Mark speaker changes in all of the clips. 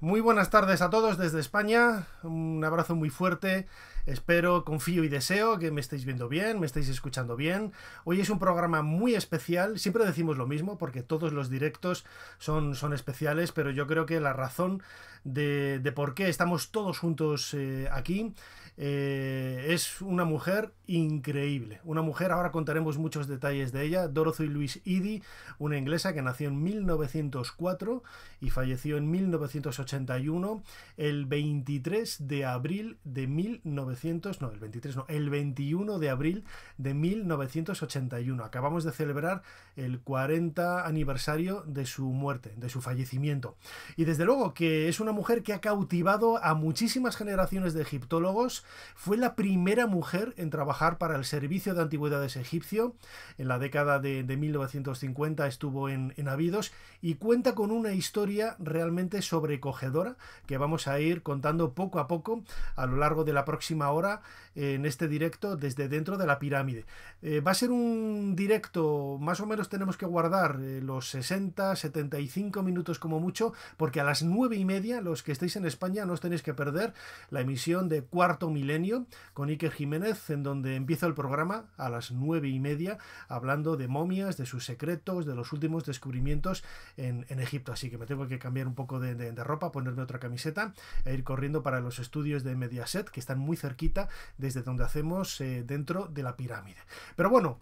Speaker 1: Muy buenas tardes a todos desde España. Un abrazo muy fuerte. Espero, confío y deseo que me estéis viendo bien, me estéis escuchando bien. Hoy es un programa muy especial. Siempre decimos lo mismo porque todos los directos son, son especiales, pero yo creo que la razón de, por qué estamos todos juntos eh, aquí eh, es una mujer increíble. Una mujer, ahora contaremos muchos detalles de ella. Dorothy Louise Eady, una inglesa que nació en 1904 y falleció en 1981, el 23 de abril de 1900, no, el 23 no, el 21 de abril de 1981. Acabamos de celebrar el 40 aniversario de su muerte, de su fallecimiento. Y desde luego que es una mujer que ha cautivado a muchísimas generaciones de egiptólogos fue la primera mujer en trabajar para el Servicio de Antigüedades Egipcio. En la década de, 1950 estuvo en, en Abidos y cuenta con una historia realmente sobrecogedora que vamos a ir contando poco a poco a lo largo de la próxima hora en este directo desde dentro de la pirámide. Eh, va a ser un directo, más o menos tenemos que guardar eh, los 60, 75 minutos como mucho, porque a las 9 y media, los que estéis en España, no os tenéis que perder la emisión de cuarto Milenio con Iker Jiménez, en donde empieza el programa a las nueve y media hablando de momias, de sus secretos, de los últimos descubrimientos en, Egipto. Así que me tengo que cambiar un poco de, ropa, ponerme otra camiseta e ir corriendo para los estudios de Mediaset, que están muy cerquita desde donde hacemos eh, dentro de la pirámide. Pero bueno,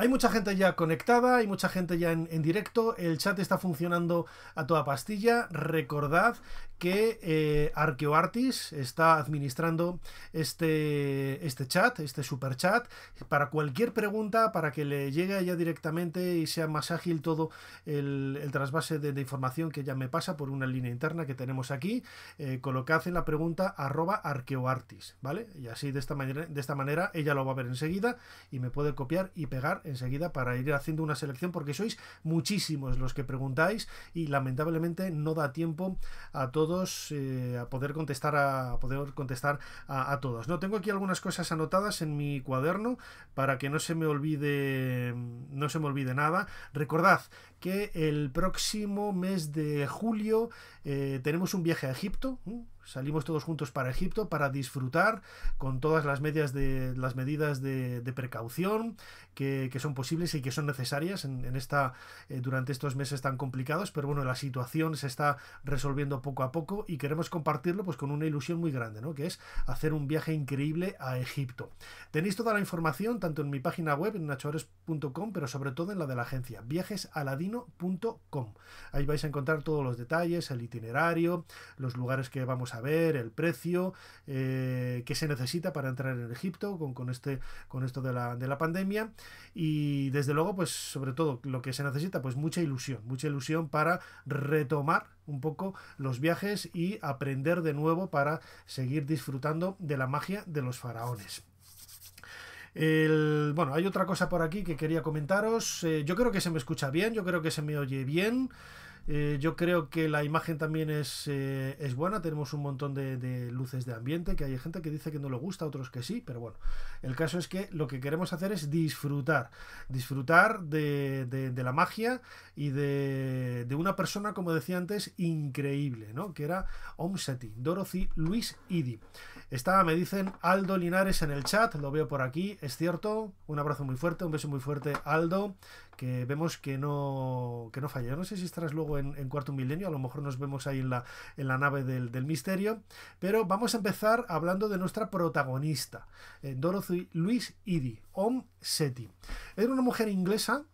Speaker 1: hay mucha gente ya conectada, hay mucha gente ya en, directo, el chat está funcionando a toda pastilla. Recordad que eh, Arqueoartis está administrando este, este chat, este super chat, para cualquier pregunta, para que le llegue ya directamente y sea más ágil todo el, trasvase de, información que ya me pasa por una línea interna que tenemos aquí. Eh, colocad en la pregunta arroba arqueoartis, ¿vale? Y así de esta, manera, de esta manera ella lo va a ver enseguida y me puede copiar y pegar enseguida para ir haciendo una selección porque sois muchísimos los que preguntáis y lamentablemente no da tiempo a todos eh, a poder contestar a, poder contestar a, todos. No tengo aquí algunas cosas anotadas en mi cuaderno para que no se me olvide no se me olvide nada. Recordad que el próximo mes de julio eh, tenemos un viaje a Egipto. ¿eh? Salimos todos juntos para Egipto para disfrutar con todas las, medias de, las medidas de, precaución que, son posibles y que son necesarias en, esta, eh, durante estos meses tan complicados. Pero bueno, la situación se está resolviendo poco a poco y queremos compartirlo pues, con una ilusión muy grande, que es hacer un viaje increíble a Egipto. Tenéis toda la información tanto en mi página web, en nachoares.com pero sobre todo en la de la agencia, viajesaladino.com. Ahí vais a encontrar todos los detalles, el itinerario, los lugares que vamos a ver el precio eh, que se necesita para entrar en Egipto con, con, este, con esto de la, de la pandemia. Y desde luego, pues sobre todo lo que se necesita, pues mucha ilusión, mucha ilusión para retomar un poco los viajes y aprender de nuevo para seguir disfrutando de la magia de los faraones. bueno, hay otra cosa por aquí que quería comentaros. Eh, yo creo que se me escucha bien, yo creo que se me oye bien. Eh, yo creo que la imagen también es, eh, buena. Tenemos un montón de, luces de ambiente, que hay gente que dice que no le gusta, otros que sí, pero bueno. El caso es que lo que queremos hacer es disfrutar. Disfrutar de, la magia y de, una persona, como decía antes, increíble, ¿no? Que era Om Dorothy Luis Idi. Está, me dicen, Aldo Linares en el chat, lo veo por aquí, es cierto. Un abrazo muy fuerte, un beso muy fuerte, Aldo, que vemos que no, que no falla. No sé si estarás luego en, Cuarto Milenio, a lo mejor nos vemos ahí en la, en la nave del, misterio. Pero vamos a empezar hablando de nuestra protagonista, eh, Dorothy Louise Idi Om Seti. Era una mujer inglesa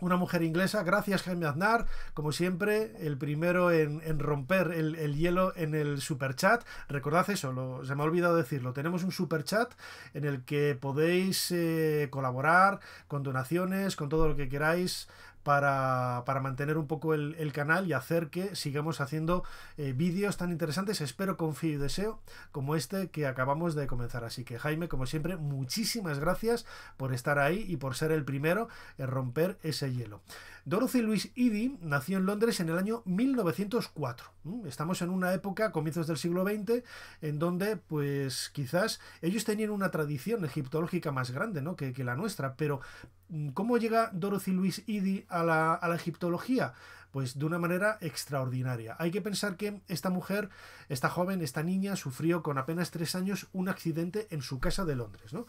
Speaker 1: una mujer inglesa, gracias Jaime Aznar, como siempre, el primero en, romper el, hielo en el superchat. Recordad eso, lo, se me ha olvidado decirlo. Tenemos un superchat en el que podéis eh, colaborar con donaciones, con todo lo que queráis para, mantener un poco el, canal y hacer que sigamos haciendo eh, vídeos tan interesantes, espero, confío y deseo, como este que acabamos de comenzar. Así que Jaime, como siempre, muchísimas gracias por estar ahí y por ser el primero en romper ese hielo. Dorothy Louise Eady nació en Londres en el año 1904. Estamos en una época, comienzos del siglo XX, en donde pues quizás ellos tenían una tradición egiptológica más grande que, la nuestra, pero ¿Cómo llega Dorothy Louise Eady a la, a la, egiptología? Pues de una manera extraordinaria. Hay que pensar que esta mujer, esta joven, esta niña, sufrió con apenas tres años un accidente en su casa de Londres. ¿no?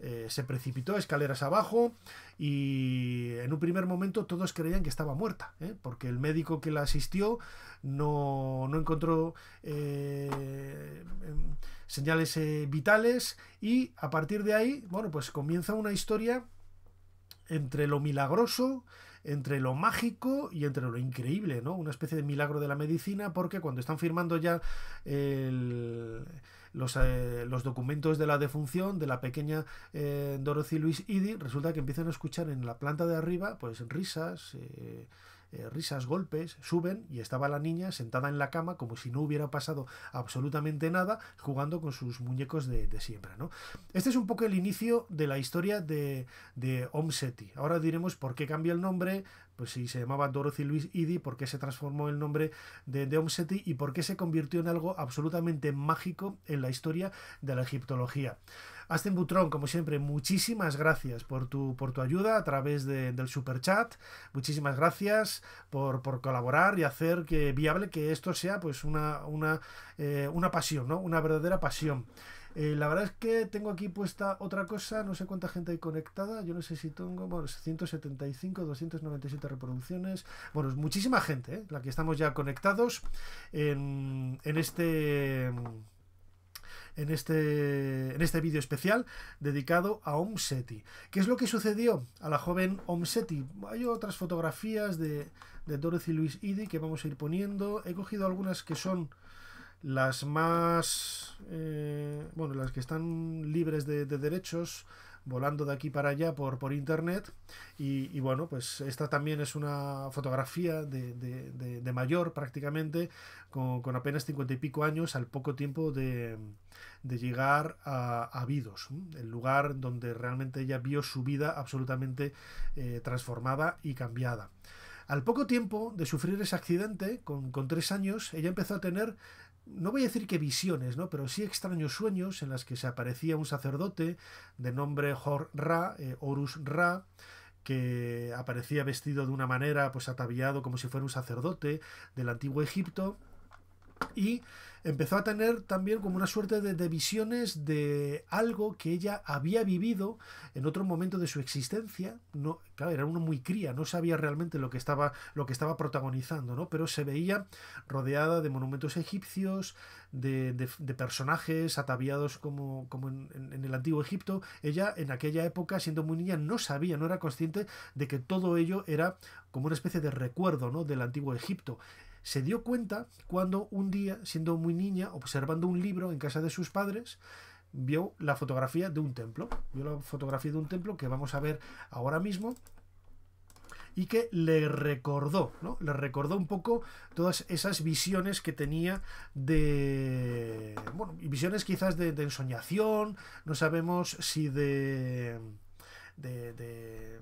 Speaker 1: Eh, se precipitó escaleras abajo y en un primer momento todos creían que estaba muerta, ¿eh? porque el médico que la asistió no, encontró eh, em, señales vitales y a partir de ahí, bueno, pues comienza una historia entre lo milagroso, entre lo mágico y entre lo increíble, ¿no? Una especie de milagro de la medicina, porque cuando están firmando ya el los, eh, los documentos de la defunción de la pequeña eh, Dorothy Luis Idi resulta que empiezan a escuchar en la planta de arriba pues risas, eh, eh, risas, golpes, suben y estaba la niña sentada en la cama como si no hubiera pasado absolutamente nada jugando con sus muñecos de, siembra. ¿no? Este es un poco el inicio de la historia de, de Ahora diremos por qué cambia el nombre, pues si se llamaba Dorothy Luis Idi por qué se transformó el nombre de, de Om y por qué se convirtió en algo absolutamente mágico en la historia de la egiptología. Aston Butrón, como siempre, muchísimas gracias por tu, por tu ayuda a través del super chat. Muchísimas gracias por, colaborar y hacer que viable que esto sea pues una, una, eh, una pasión, ¿no? Una verdadera pasión. Eh, la verdad es que tengo aquí puesta otra cosa, no sé cuánta gente hay conectada, yo no sé si tengo, 175, 297 reproducciones, bueno, es muchísima gente, ¿eh? la que estamos ya conectados en este en este, en este vídeo especial dedicado a Om ¿Qué es lo que sucedió a la joven Om Hay otras fotografías de, de Dorothy Louise Eddy que vamos a ir poniendo. He cogido algunas que son las más... Eh, bueno, las que están libres de derechos volando de aquí para allá por, por internet. Y, bueno, pues esta también es una fotografía de, mayor prácticamente, con, apenas cincuenta y pico años, al poco tiempo de, llegar a, a Vidos, el lugar donde realmente ella vio su vida absolutamente eh, transformada y cambiada. Al poco tiempo de sufrir ese accidente, con, con, tres años, ella empezó a tener no voy a decir que visiones, ¿no? pero sí extraños sueños en las que se aparecía un sacerdote de nombre Hor Ra, eh, Horus Ra, que aparecía vestido de una manera, pues ataviado como si fuera un sacerdote del antiguo Egipto, y empezó a tener también como una suerte de, visiones de algo que ella había vivido en otro momento de su existencia. No, claro, era uno muy cría, no sabía realmente lo que estaba, lo que estaba protagonizando, ¿no? Pero se veía rodeada de monumentos egipcios, de, personajes ataviados como, como en, en el antiguo Egipto. Ella en aquella época, siendo muy niña, no sabía, no era consciente de que todo ello era como una especie de recuerdo ¿no? del antiguo Egipto se dio cuenta cuando un día, siendo muy niña, observando un libro en casa de sus padres, vio la fotografía de un templo. Vio la fotografía de un templo que vamos a ver ahora mismo y que le recordó, ¿no? Le recordó un poco todas esas visiones que tenía de, bueno, visiones quizás de, ensoñación, no sabemos si de, de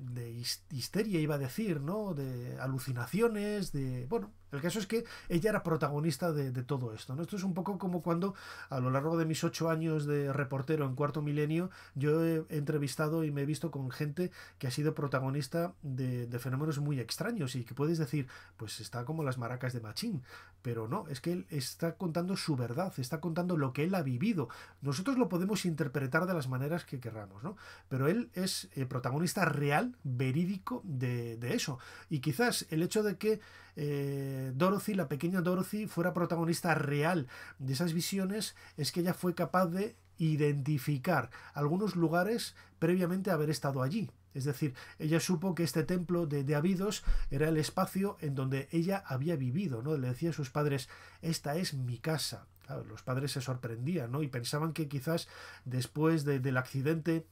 Speaker 1: de histeria, iba a decir, ¿no? De alucinaciones, de, bueno, el caso es que ella era protagonista de, todo esto. ¿no? Esto es un poco como cuando a lo largo de mis ocho años de reportero en cuarto milenio yo he entrevistado y me he visto con gente que ha sido protagonista de, fenómenos muy extraños y que puedes decir, pues está como las maracas de Machín. Pero no, es que él está contando su verdad, está contando lo que él ha vivido. Nosotros lo podemos interpretar de las maneras que querramos, ¿no? Pero él es eh, protagonista real, verídico de, de eso. Y quizás el hecho de que eh, Dorothy, la pequeña Dorothy, fuera protagonista real de esas visiones es que ella fue capaz de identificar algunos lugares previamente haber estado allí. Es decir, ella supo que este templo de, de era el espacio en donde ella había vivido, ¿no? Le decía a sus padres, esta es mi casa. los padres se sorprendían, Y pensaban que quizás después del accidente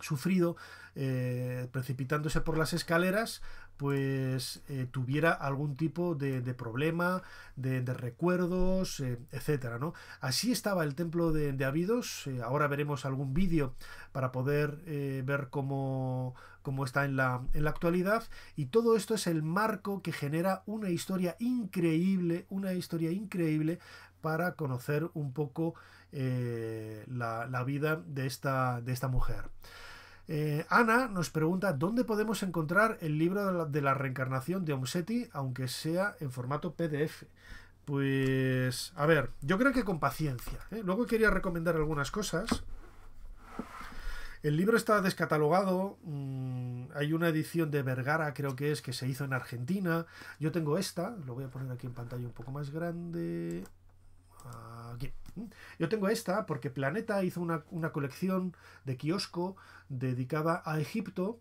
Speaker 1: sufrido eh, precipitándose por las escaleras, pues eh, tuviera algún tipo de, problema, de, recuerdos, eh, etcétera, ¿no? Así estaba el templo de, de Abidos. Eh, ahora veremos algún vídeo para poder ver cómo, está en la, actualidad. Y todo esto es el marco que genera una historia increíble, una historia increíble para conocer un poco la, la, vida de esta, de esta mujer. Eh, Ana nos pregunta dónde podemos encontrar el libro de la, reencarnación de Omseti, aunque sea en formato PDF. Pues, a ver, yo creo que con paciencia. ¿eh? Luego quería recomendar algunas cosas. El libro está descatalogado. Mm, hay una edición de Vergara, creo que es, que se hizo en Argentina. Yo tengo esta, lo voy a poner aquí en pantalla un poco más grande. Yo tengo esta porque Planeta hizo una, colección de kiosco dedicada a Egipto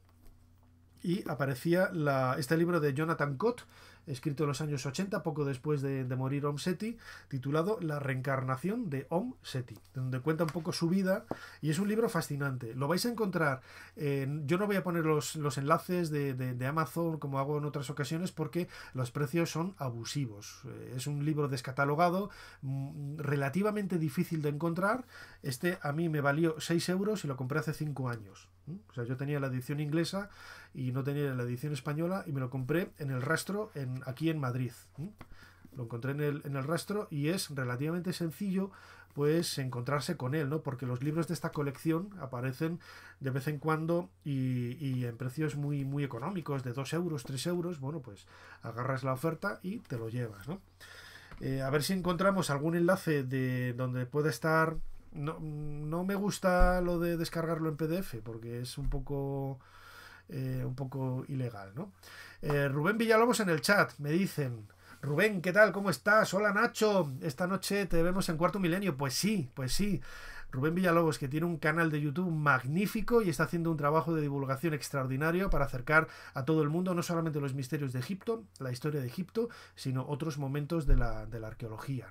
Speaker 1: y aparecía este libro de Jonathan Cott escrito en los años 80, poco después de, morir Om Seti, titulado La reencarnación de Om Seti, donde cuenta un poco su vida y es un libro fascinante. Lo vais a encontrar, yo no voy a poner los, enlaces de, de, Amazon como hago en otras ocasiones porque los precios son abusivos. Eh, es un libro descatalogado, mm, relativamente difícil de encontrar. Este a mí me valió 6 euros y lo compré hace 5 años sea, yo tenía la edición inglesa y no tenía la edición española y me lo compré en el rastro en, aquí en Madrid. Lo encontré en el, rastro y es relativamente sencillo pues encontrarse con él, ¿no? Porque los libros de esta colección aparecen de vez en cuando y, en precios muy, muy económicos, de 2 euros, 3 euros, bueno, pues agarras la oferta y te lo llevas, eh, a ver si encontramos algún enlace de donde pueda estar no, no me gusta lo de descargarlo en PDF porque es un poco... Eh, un poco ilegal, ¿no? Eh, Rubén Villalobos en el chat, me dicen. Rubén, ¿qué tal? ¿Cómo estás? Hola Nacho, esta noche te vemos en Cuarto Milenio. Pues sí, pues sí. Rubén Villalobos, que tiene un canal de YouTube magnífico y está haciendo un trabajo de divulgación extraordinario para acercar a todo el mundo no solamente los misterios de Egipto, la historia de Egipto, sino otros momentos de la, arqueología.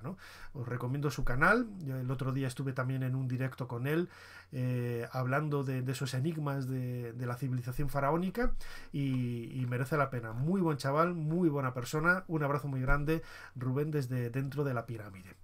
Speaker 1: Os recomiendo su canal. el otro día estuve también en un directo con él eh, hablando de, esos enigmas de, la civilización faraónica y, merece la pena. Muy buen chaval, muy buena persona. Un abrazo muy grande, Rubén, desde dentro de la pirámide.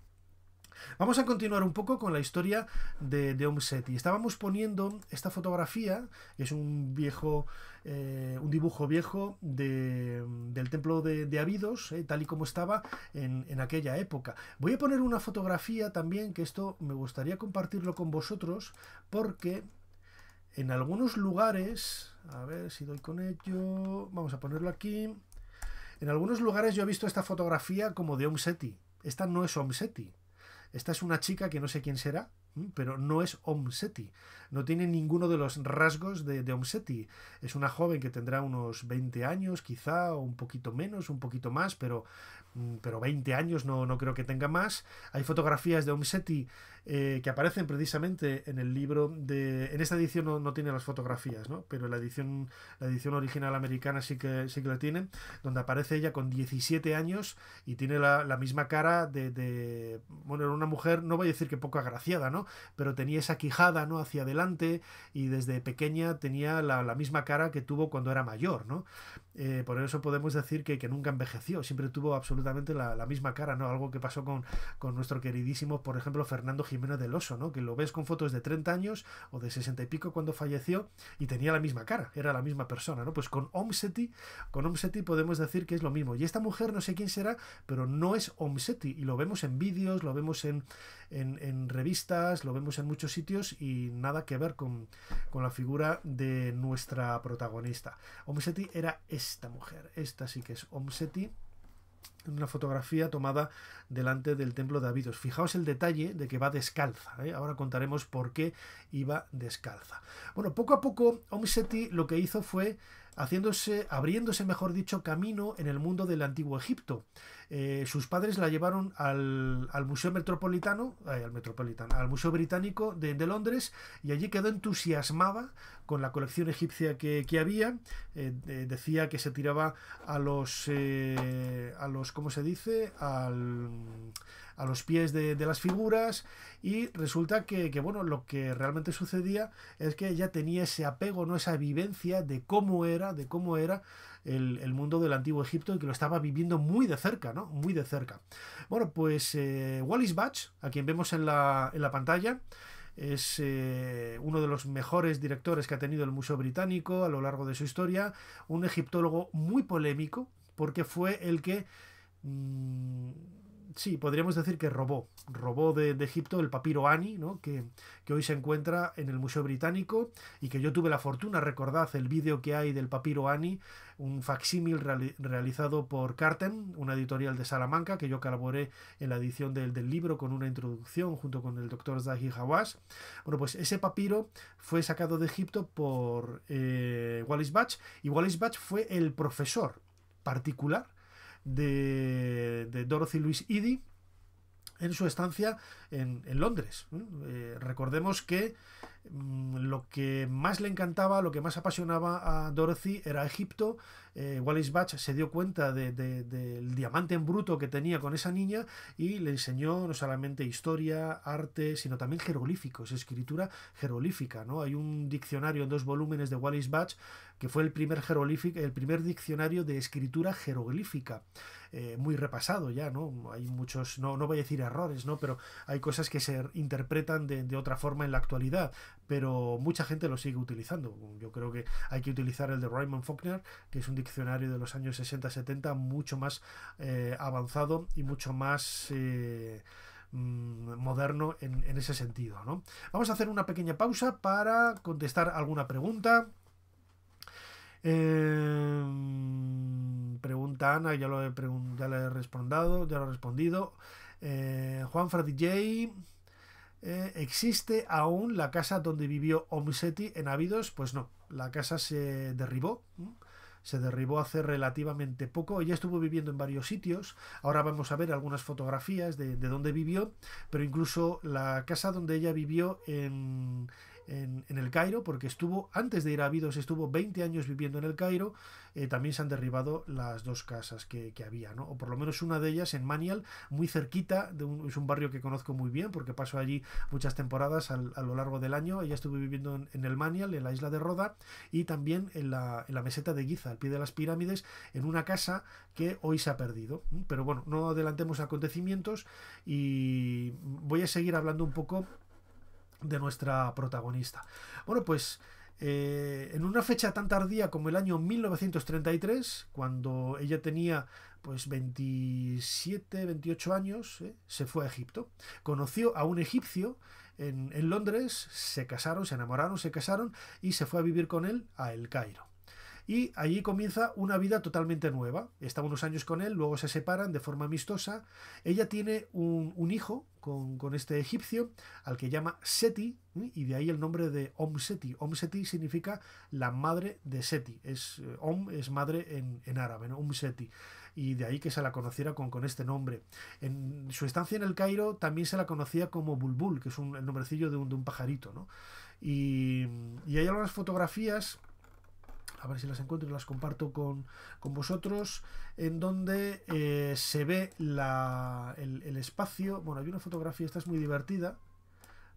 Speaker 1: Vamos a continuar un poco con la historia de, de Omseti. Estábamos poniendo esta fotografía, es un viejo, eh, un dibujo viejo del templo de, Abidos, eh, tal y como estaba en, en, aquella época. Voy a poner una fotografía también, que esto me gustaría compartirlo con vosotros, porque en algunos lugares, a ver si doy con ello, vamos a ponerlo aquí. En algunos lugares yo he visto esta fotografía como de Omseti. Esta no es Omseti. Esta es una chica que no sé quién será, pero no es Omseti, no tiene ninguno de los rasgos de, de, Omseti. Es una joven que tendrá unos 20 años, quizá, o un poquito menos, un poquito más, pero, mm, pero 20 años no, no creo que tenga más. Hay fotografías de Omseti eh, que aparecen precisamente en el libro de... En esta edición no, no tiene las fotografías, ¿no? Pero la edición, la edición original americana sí que, sí que la tiene, donde aparece ella con 17 años y tiene la, la misma cara de, Bueno, era una mujer, no voy a decir que poco agraciada, ¿no? Pero tenía esa quijada, ¿no? Hacia adelante y desde pequeña tenía la, la misma cara que tuvo cuando era mayor, ¿no? Eh, por eso podemos decir que, que, nunca envejeció, siempre tuvo absolutamente la, la misma cara, ¿no? Algo que pasó con, con nuestro queridísimo, por ejemplo, Fernando Jimena del Oso, ¿no? Que lo ves con fotos de 30 años o de 60 y pico cuando falleció y tenía la misma cara, era la misma persona, ¿no? Pues con Omseti, con Omseti podemos decir que es lo mismo. Y esta mujer no sé quién será, pero no es Omseti y lo vemos en vídeos, lo vemos en, en, revistas, lo vemos en muchos sitios y nada que ver con, con la figura de nuestra protagonista. Omseti era esta mujer, esta sí que es Omseti en una fotografía tomada delante del templo de Abidos. Fijaos el detalle de que va descalza. ¿eh? Ahora contaremos por qué iba descalza. Bueno, poco a poco Omseti lo que hizo fue haciéndose, abriéndose, mejor dicho, camino en el mundo del antiguo Egipto. Eh, sus padres la llevaron al, Museo Metropolitano, al Metropolitano, al Museo Británico de, Londres, y allí quedó entusiasmada con la colección egipcia que, había. Eh, decía que se tiraba a los eh, a los, ¿cómo se dice? Al a los pies de, las figuras y resulta que, bueno, lo que realmente sucedía es que ella tenía ese apego, no esa vivencia de cómo era, de cómo era el, mundo del antiguo Egipto y que lo estaba viviendo muy de cerca, ¿no? Muy de cerca. Bueno, pues wallace eh, Wallis Batch, a quien vemos en la, pantalla, es eh, uno de los mejores directores que ha tenido el Museo Británico a lo largo de su historia, un egiptólogo muy polémico, porque fue el que... Mm, sí, podríamos decir que robó, robó de, Egipto el papiro Ani, que, que, hoy se encuentra en el Museo Británico y que yo tuve la fortuna, recordad el vídeo que hay del papiro Ani, un facsímil realizado por Carten, una editorial de Salamanca, que yo colaboré en la edición del, libro con una introducción junto con el doctor Zahi Hawass. Bueno, pues ese papiro fue sacado de Egipto por eh, Wallis Batch y Wallis Batch fue el profesor particular de, Dorothy Louise Eddy en su estancia en, Londres. Eh, recordemos que mm, lo que más le encantaba, lo que más apasionaba a Dorothy era Egipto, eh, Wallis Batch se dio cuenta del diamante en bruto que tenía con esa niña y le enseñó no solamente historia, arte, sino también jeroglíficos, escritura jeroglífica. ¿no? Hay un diccionario en dos volúmenes de Wallis Batch que fue el primer, el primer diccionario de escritura jeroglífica, eh, muy repasado ya, ¿no? Hay muchos, no, no voy a decir errores, ¿no? Pero hay cosas que se interpretan de otra forma en la actualidad, pero mucha gente lo sigue utilizando. Yo creo que hay que utilizar el de Raymond Faulkner, que es un diccionario de los años 60-70 mucho más eh, avanzado y mucho más... Eh, mm, moderno en, ese sentido. Vamos a hacer una pequeña pausa para contestar alguna pregunta. Eh, pregunta Ana, ya lo he, ya le he respondido. Ya lo he respondido. Juan Fradijay eh, ¿Existe aún la casa donde vivió Omseti en Abidos? Pues no, la casa se derribó. se derribó hace relativamente poco. Ella estuvo viviendo en varios sitios. Ahora vamos a ver algunas fotografías de, donde vivió, pero incluso la casa donde ella vivió en, en, el Cairo, porque estuvo, antes de ir a Abidos, estuvo 20 años viviendo en el Cairo, eh, también se han derribado las dos casas que, había, ¿no? o por lo menos una de ellas en Manial, muy cerquita, de es un barrio que conozco muy bien, porque paso allí muchas temporadas a lo largo del año, ella estuve viviendo en, el Manial, en la isla de Roda, y también en la, en la meseta de Giza, al pie de las pirámides, en una casa que hoy se ha perdido. Pero bueno, no adelantemos acontecimientos y voy a seguir hablando un poco de nuestra protagonista. Bueno, pues eh, en una fecha tan tardía como el año 1933, cuando ella tenía pues 27, 28 años, eh, se fue a Egipto. Conoció a un egipcio en, en Londres, se casaron, se enamoraron, se casaron y se fue a vivir con él a El Cairo y allí comienza una vida totalmente nueva. Está unos años con él, luego se separan de forma amistosa. Ella tiene un, hijo con, este egipcio al que llama Seti y de ahí el nombre de Om Seti. Om Seti significa la madre de Seti. Es, eh, Om es madre en, árabe, ¿no? Om Seti. Y de ahí que se la conociera con, con, este nombre. En su estancia en el Cairo también se la conocía como Bulbul, que es un, el nombrecillo de un, de un pajarito. ¿no? Y, y hay algunas fotografías a ver si las encuentro y las comparto con, vosotros, en donde eh, se ve la, el, el, espacio. Bueno, hay una fotografía, esta es muy divertida,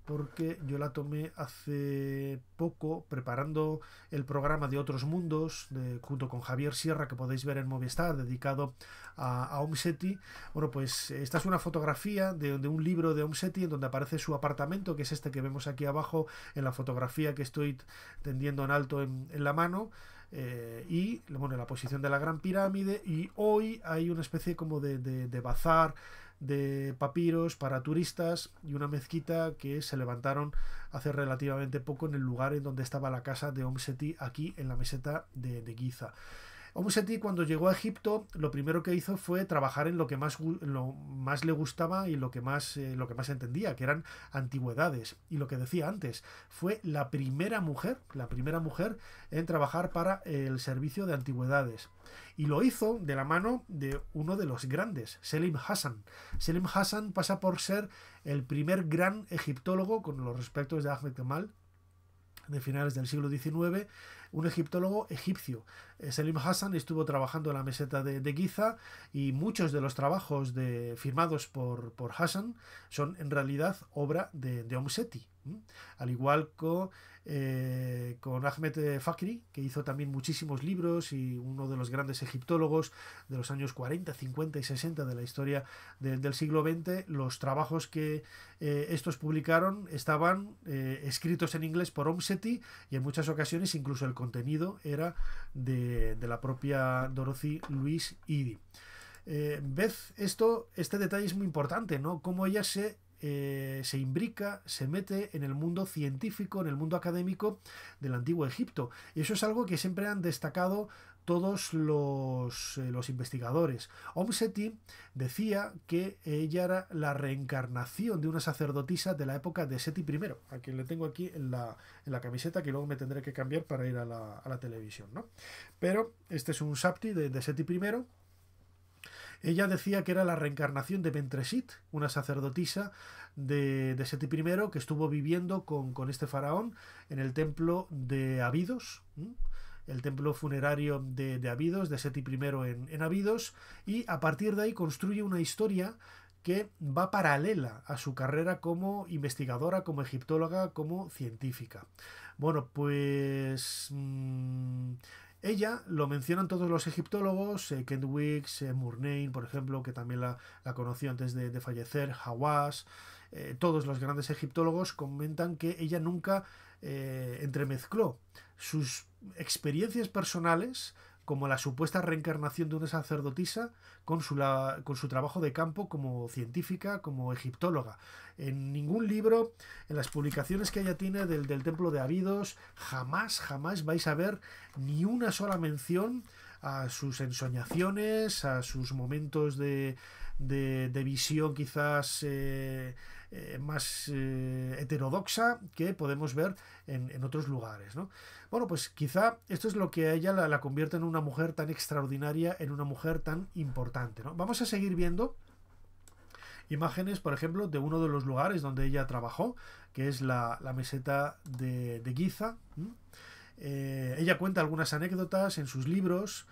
Speaker 1: porque yo la tomé hace poco preparando el programa de Otros Mundos junto con Javier Sierra que podéis ver en Movistar dedicado a, a Omseti. Bueno, pues esta es una fotografía de, un libro de Omseti en donde aparece su apartamento, que es este que vemos aquí abajo en la fotografía que estoy tendiendo en alto en, la mano. Eh, y bueno, la posición de la Gran Pirámide y hoy hay una especie como de bazar de papiros para turistas y una mezquita que se levantaron hace relativamente poco en el lugar en donde estaba la casa de Om aquí en la meseta de, de Giza. Homo cuando llegó a Egipto lo primero que hizo fue trabajar en lo que más, lo más le gustaba y lo que más, eh, lo que más entendía, que eran antigüedades. Y lo que decía antes, fue la primera mujer, la primera mujer en trabajar para el servicio de antigüedades. Y lo hizo de la mano de uno de los grandes, Selim Hassan. Selim Hassan pasa por ser el primer gran egiptólogo, con los respectos de Ahmed Kemal, de finales del siglo XIX, un egiptólogo egipcio. Eh, Selim Hassan estuvo trabajando en la meseta de, de Giza y muchos de los trabajos de, firmados por, Hassan son en realidad obra de, de Omseti. Al igual que eh, con Ahmed Fakri, que hizo también muchísimos libros y uno de los grandes egiptólogos de los años 40, 50 y 60 de la historia del siglo XX, los trabajos que eh, estos publicaron estaban eh, escritos en inglés por Omseti y en muchas ocasiones incluso el contenido era de, la propia Dorothy Louise Eady. ¿Ves esto? Este detalle es muy importante, ¿no? ella se eh, se imbrica, se mete en el mundo científico, en el mundo académico del antiguo Egipto. Y eso es algo que siempre han destacado todos los, investigadores eh, los investigadores. decía que ella era la reencarnación de una sacerdotisa de la época de Seti I, a quien le tengo aquí en la, camiseta que luego me tendré que cambiar para ir a la, televisión. Pero este es un sapti de Seti I ella decía que era la reencarnación de Mentresit, una sacerdotisa de, Seti I que estuvo viviendo con, este faraón en el templo de Abidos. el templo funerario de, Abidos, de Seti I en, en Abidos, y a partir de ahí construye una historia que va paralela a su carrera como investigadora, como egiptóloga, como científica. Bueno, pues mm, ella lo mencionan todos los egiptólogos, eh, Kent Wicks, eh, por ejemplo, que también la, conoció antes de, fallecer, Hawass, eh, todos los grandes egiptólogos comentan que ella nunca entremezcló sus experiencias personales como la supuesta reencarnación de una sacerdotisa con su, con su trabajo de campo como científica, como egiptóloga. En ningún libro, en las publicaciones que ella tiene del, templo de Abidos, jamás, jamás vais a ver ni una sola mención a sus ensoñaciones, a sus momentos de, de, visión quizás... Eh, eh, más eh, heterodoxa que podemos ver en, otros lugares. Bueno, pues quizá esto es lo que a ella la, convierte en una mujer tan extraordinaria, en una mujer tan importante. Vamos a seguir viendo imágenes, por ejemplo, de uno de los lugares donde ella trabajó, que es la, meseta de, Giza. Eh, ella cuenta algunas anécdotas en sus libros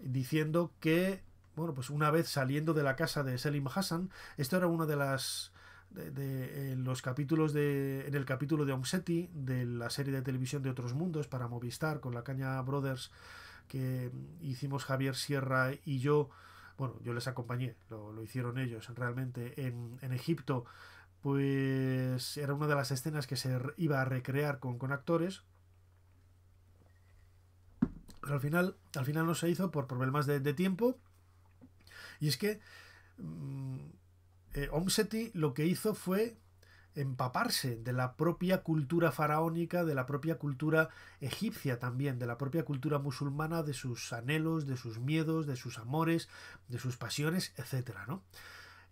Speaker 1: diciendo que, bueno, pues una vez saliendo de la casa de Selim Hassan, esto era una de las de, en los capítulos de en el capítulo de Omseti de la serie de televisión de otros mundos para Movistar con la Caña Brothers que hicimos Javier Sierra y yo bueno yo les acompañé lo, hicieron ellos realmente en, Egipto pues era una de las escenas que se iba a recrear con, con actores pero al final al final no se hizo por problemas de, tiempo y es que mm, eh, Omseti lo que hizo fue empaparse de la propia cultura faraónica, de la propia cultura egipcia también, de la propia cultura musulmana, de sus anhelos, de sus miedos, de sus amores, de sus pasiones, etc. ¿no?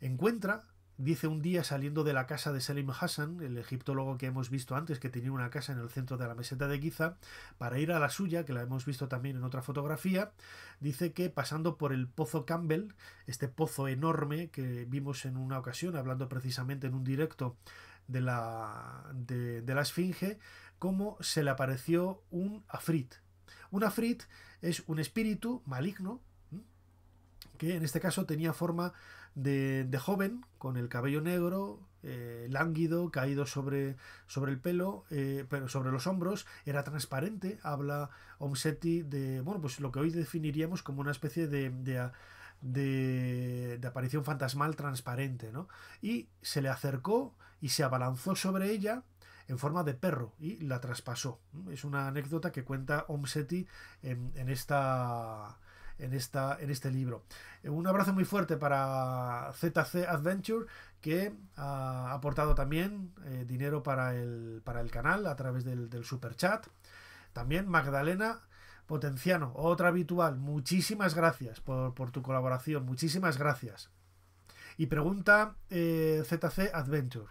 Speaker 1: Encuentra Dice un día saliendo de la casa de Selim Hassan, el egiptólogo que hemos visto antes, que tenía una casa en el centro de la meseta de Giza, para ir a la suya, que la hemos visto también en otra fotografía, dice que pasando por el pozo Campbell, este pozo enorme que vimos en una ocasión, hablando precisamente en un directo de la, de, la Esfinge, cómo se le apareció un afrit. Un afrit es un espíritu maligno, que en este caso tenía forma de, joven, con el cabello negro, eh, lánguido, caído sobre, sobre el pelo, eh, pero sobre los hombros, era transparente. Habla Omseti de, bueno, pues lo que hoy definiríamos como una especie de, de, de, aparición fantasmal transparente, ¿no? Y se le acercó y se abalanzó sobre ella en forma de perro y la traspasó. Es una anécdota que cuenta Omseti en esta en, esta, en este libro. Eh, un abrazo muy fuerte para ZC Adventure, que ha aportado también eh, dinero para el, para el canal a través del, super chat. También Magdalena Potenciano, otra habitual. Muchísimas gracias por, tu colaboración, muchísimas gracias. Y pregunta eh, ZC Adventure.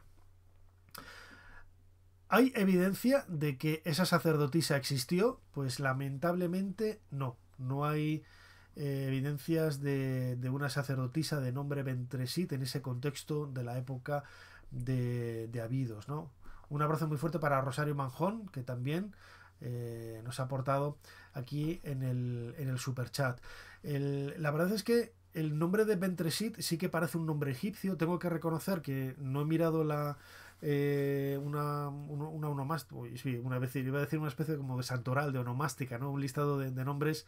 Speaker 1: ¿Hay evidencia de que esa sacerdotisa existió? Pues lamentablemente no. No hay eh, evidencias de, una sacerdotisa de nombre Bentresit en ese contexto de la época de, de Abidos. ¿no? Un abrazo muy fuerte para Rosario Manjón, que también eh, nos ha aportado aquí en el, en el superchat. la verdad es que el nombre de Bentresit sí que parece un nombre egipcio. Tengo que reconocer que no he mirado la, eh, una, una, onomástica, una iba a decir una especie como de santoral, de onomástica, ¿no? Un listado de, de nombres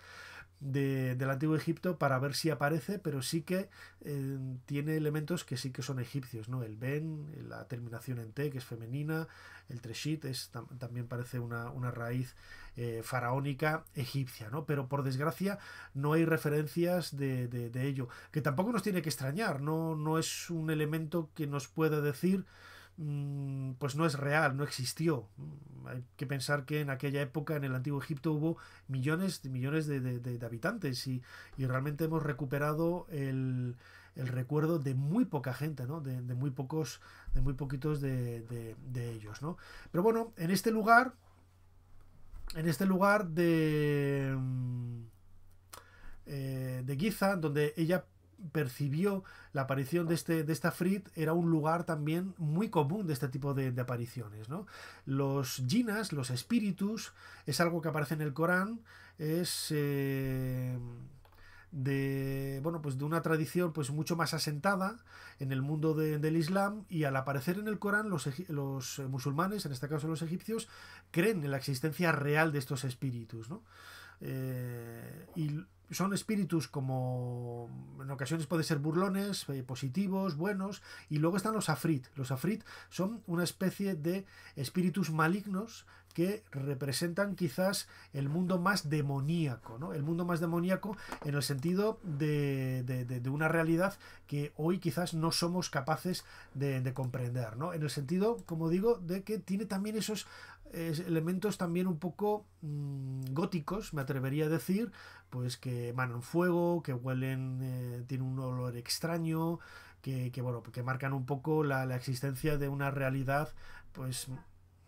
Speaker 1: de, del Antiguo Egipto para ver si aparece, pero sí que eh, tiene elementos que sí que son egipcios, ¿no? El ben, la terminación en t, que es femenina, el treshit es, también parece una, raíz eh, faraónica egipcia, ¿no? Pero por desgracia no hay referencias de, de, ello, que tampoco nos tiene que extrañar, ¿no? no es un elemento que nos pueda decir Mm, pues no es real, no existió. Mm, hay que pensar que en aquella época, en el antiguo Egipto, hubo millones y millones de, habitantes y, realmente hemos recuperado el, recuerdo de muy poca gente, ¿no? de, muy pocos, de muy poquitos de, ellos. ¿no? Pero bueno, en este lugar, en este lugar de, mm, eh, de Giza, donde ella percibió la aparición de, este, de esta Frit era un lugar también muy común de este tipo de, apariciones. ¿no? Los jinas, los espíritus, es algo que aparece en el Corán, es... Eh, de bueno pues de una tradición pues mucho más asentada en el mundo del Islam y al aparecer en el Corán los, musulmanes en este caso los egipcios creen en la existencia real de estos espíritus ¿no? Eh, y son espíritus como en ocasiones puede ser burlones, eh, positivos, buenos, y luego están los afrit. Los afrit son una especie de espíritus malignos que representan quizás el mundo más demoníaco, ¿no? El mundo más demoníaco en el sentido de, de, de, de una realidad que hoy quizás no somos capaces de, comprender, ¿no? En el sentido, como digo, de que tiene también esos elementos también un poco mm, góticos, me atrevería a decir, pues que emanan fuego, que huelen, eh, tiene tienen un olor extraño, que, bueno, que marcan un poco la, existencia de una realidad, pues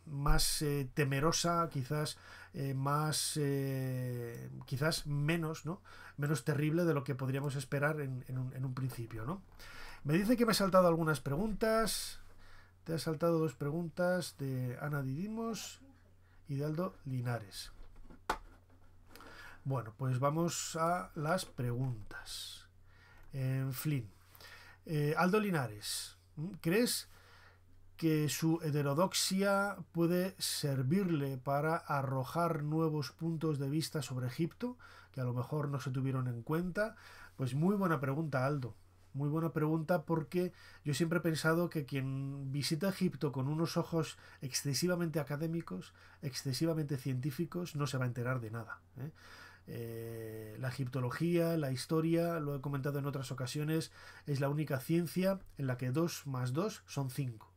Speaker 1: más eh, temerosa, quizás eh, más, quizás menos, ¿no? Menos terrible de lo que podríamos esperar en, un, en un principio, ¿no? Me dice que me he saltado algunas preguntas. Te has saltado dos preguntas de Ana Didimos y de Aldo Linares. Bueno, pues vamos a las preguntas. En Flynn. Eh, Aldo Linares, ¿crees que su heterodoxia puede servirle para arrojar nuevos puntos de vista sobre Egipto, que a lo mejor no se tuvieron en cuenta? Pues muy buena pregunta, Aldo. Muy buena pregunta porque yo siempre he pensado que quien visita Egipto con unos ojos excesivamente académicos, excesivamente científicos, no se va a enterar de nada. ¿eh? Eh, la egiptología, la historia, lo he comentado en otras ocasiones, es la única ciencia en la que dos más dos son cinco.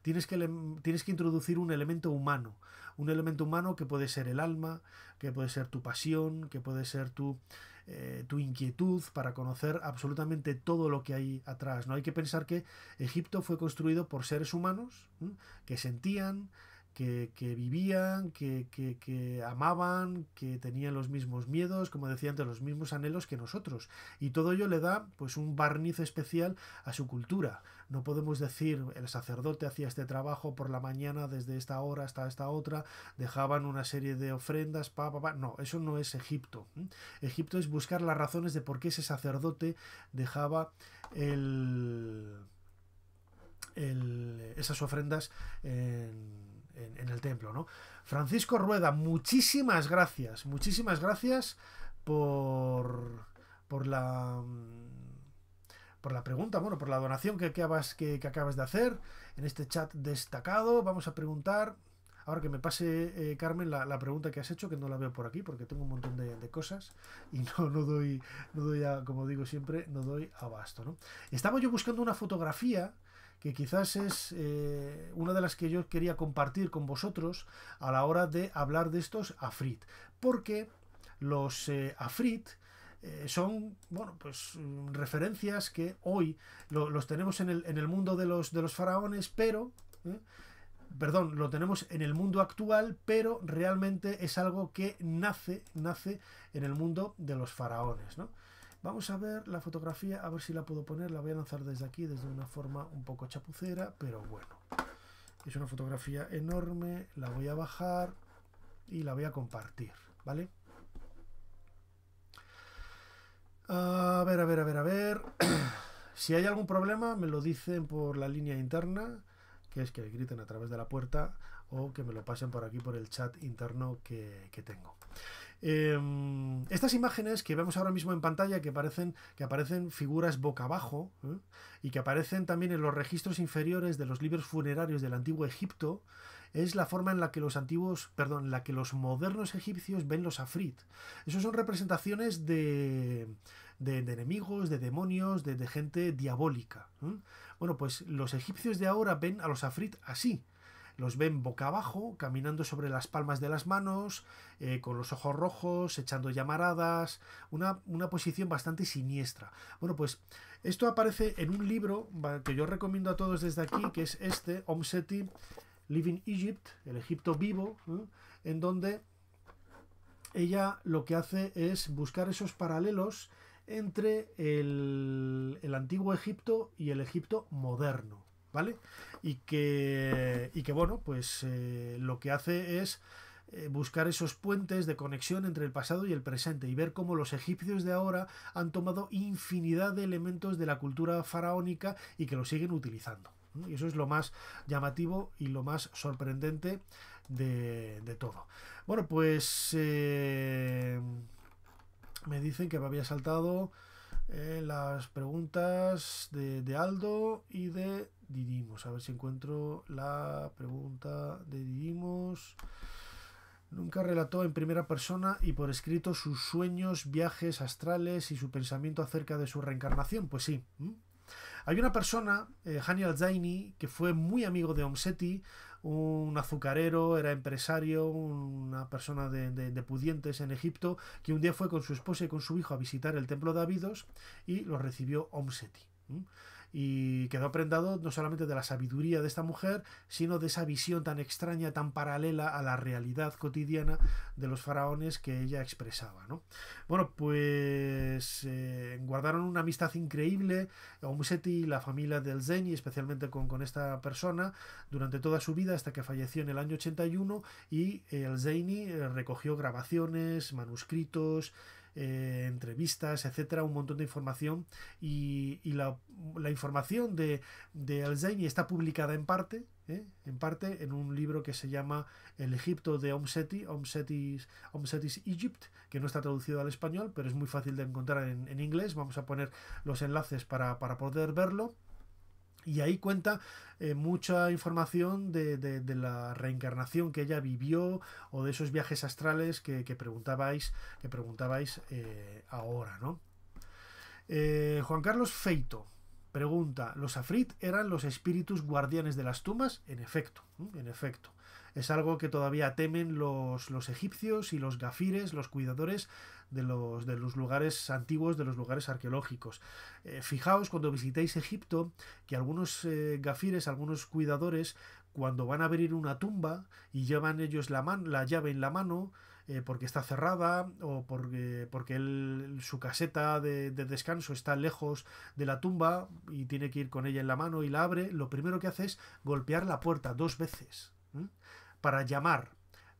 Speaker 1: Tienes que, tienes que introducir un elemento humano, un elemento humano que puede ser el alma, que puede ser tu pasión, que puede ser tu eh, tu inquietud para conocer absolutamente todo lo que hay atrás. No hay que pensar que Egipto fue construido por seres humanos que sentían, que, vivían, que, que, que, amaban, que tenían los mismos miedos, como decían de los mismos anhelos que nosotros. Y todo ello le da pues un barniz especial a su cultura. No podemos decir el sacerdote hacía este trabajo por la mañana desde esta hora hasta esta otra, dejaban una serie de ofrendas, pa, No, eso no es Egipto. Egipto es buscar las razones de por qué ese sacerdote dejaba esas ofrendas en en, el templo. ¿no? Francisco Rueda, muchísimas gracias, muchísimas gracias por, por la mm, por la pregunta, bueno, por la donación que acabas, que, acabas de hacer en este chat destacado. Vamos a preguntar, ahora que me pase, eh, Carmen, la, pregunta que has hecho, que no la veo por aquí porque tengo un montón de, cosas y no, doy, no doy a, como digo siempre, no doy abasto. ¿no? Estaba yo buscando una fotografía que quizás es eh, una de las que yo quería compartir con vosotros a la hora de hablar de estos afrit. Porque los eh, afrit eh, son bueno pues mm, referencias que hoy los tenemos en el, en el, mundo de los de los faraones pero perdón lo tenemos en el mundo actual pero realmente es algo que nace nace en el mundo de los faraones ¿no? Vamos a ver la fotografía, a ver si la puedo poner. La voy a lanzar desde aquí, desde una forma un poco chapucera, pero bueno. Es una fotografía enorme, la voy a bajar y la voy a compartir, ¿vale? A ver, a ver, a ver, a ver. si hay algún problema, me lo dicen por la línea interna, que es que griten a través de la puerta o que me lo pasen por aquí por el chat interno que, que tengo. Em, estas imágenes que vemos ahora mismo en pantalla, que, parecen, que aparecen figuras boca abajo ¿eh? y que aparecen también en los registros inferiores de los libros funerarios del antiguo Egipto, es la forma en la que los antiguos, perdón, la que los modernos egipcios ven los afrit. Esos son representaciones de, de, enemigos, de demonios, de, gente diabólica. ¿eh? Bueno, pues los egipcios de ahora ven a los afrit así los ven boca abajo, caminando sobre las palmas de las manos, eh, con los ojos rojos, echando llamaradas, una, posición bastante siniestra. Bueno, pues esto aparece en un libro que yo recomiendo a todos desde aquí, que es este, Omseti Living Egypt, el Egipto vivo, ¿eh? en donde ella lo que hace es buscar esos paralelos entre el, antiguo Egipto y el Egipto moderno. ¿vale? Y que, bueno, pues eh, lo que hace es eh, buscar esos puentes de conexión entre el pasado y el presente y ver cómo los egipcios de ahora han tomado infinidad de elementos de la cultura faraónica y que lo siguen utilizando. Y eso es lo más llamativo y lo más sorprendente de, todo. Bueno, pues eh, me dicen que me había saltado las preguntas de, de Aldo y de a ver si encuentro la pregunta de Didimos. Nunca relató en primera persona y por escrito sus sueños, viajes astrales y su pensamiento acerca de su reencarnación. Pues sí. Hay una persona, eh, Hani zaini que fue muy amigo de Omseti, un azucarero, era empresario, una persona de, pudientes en Egipto, que un día fue con su esposa y con su hijo a visitar el templo de Ávidos, y lo recibió Omseti y quedó prendado no solamente de la sabiduría de esta mujer, sino de esa visión tan extraña, tan paralela a la realidad cotidiana de los faraones que ella expresaba. Bueno, pues eh, guardaron una amistad increíble, Omuseti y la familia del Zeni, especialmente con, con esta persona, durante toda su vida hasta que falleció en el año 81 y el Zeni eh, recogió grabaciones, manuscritos, eh, entrevistas, etcétera, un montón de información y, la, información de, de Alzheimer está publicada en parte, ¿eh? en parte en un libro que se llama El Egipto de Omseti, Omsetis, Omsetis Egypt, que no está traducido al español, pero es muy fácil de encontrar en, inglés. Vamos a poner los enlaces para, para poder verlo. Y ahí cuenta eh, mucha información de, la reencarnación que ella vivió o de esos viajes astrales que, preguntabais, que preguntabais eh, ahora, ¿no? Eh, Juan Carlos Feito pregunta: ¿Los Afrit eran los espíritus guardianes de las tumbas? En efecto, en efecto. Es algo que todavía temen los, egipcios y los gafires, los cuidadores de los, de los lugares antiguos, de los lugares arqueológicos. Eh, fijaos cuando visitéis Egipto que algunos eh, gafires, algunos cuidadores, cuando van a abrir una tumba y llevan ellos la, la llave en la mano, eh, porque está cerrada o porque, porque su caseta de, descanso está lejos de la tumba y tiene que ir con ella en la mano y la abre, lo primero que hace es golpear la puerta dos veces para llamar,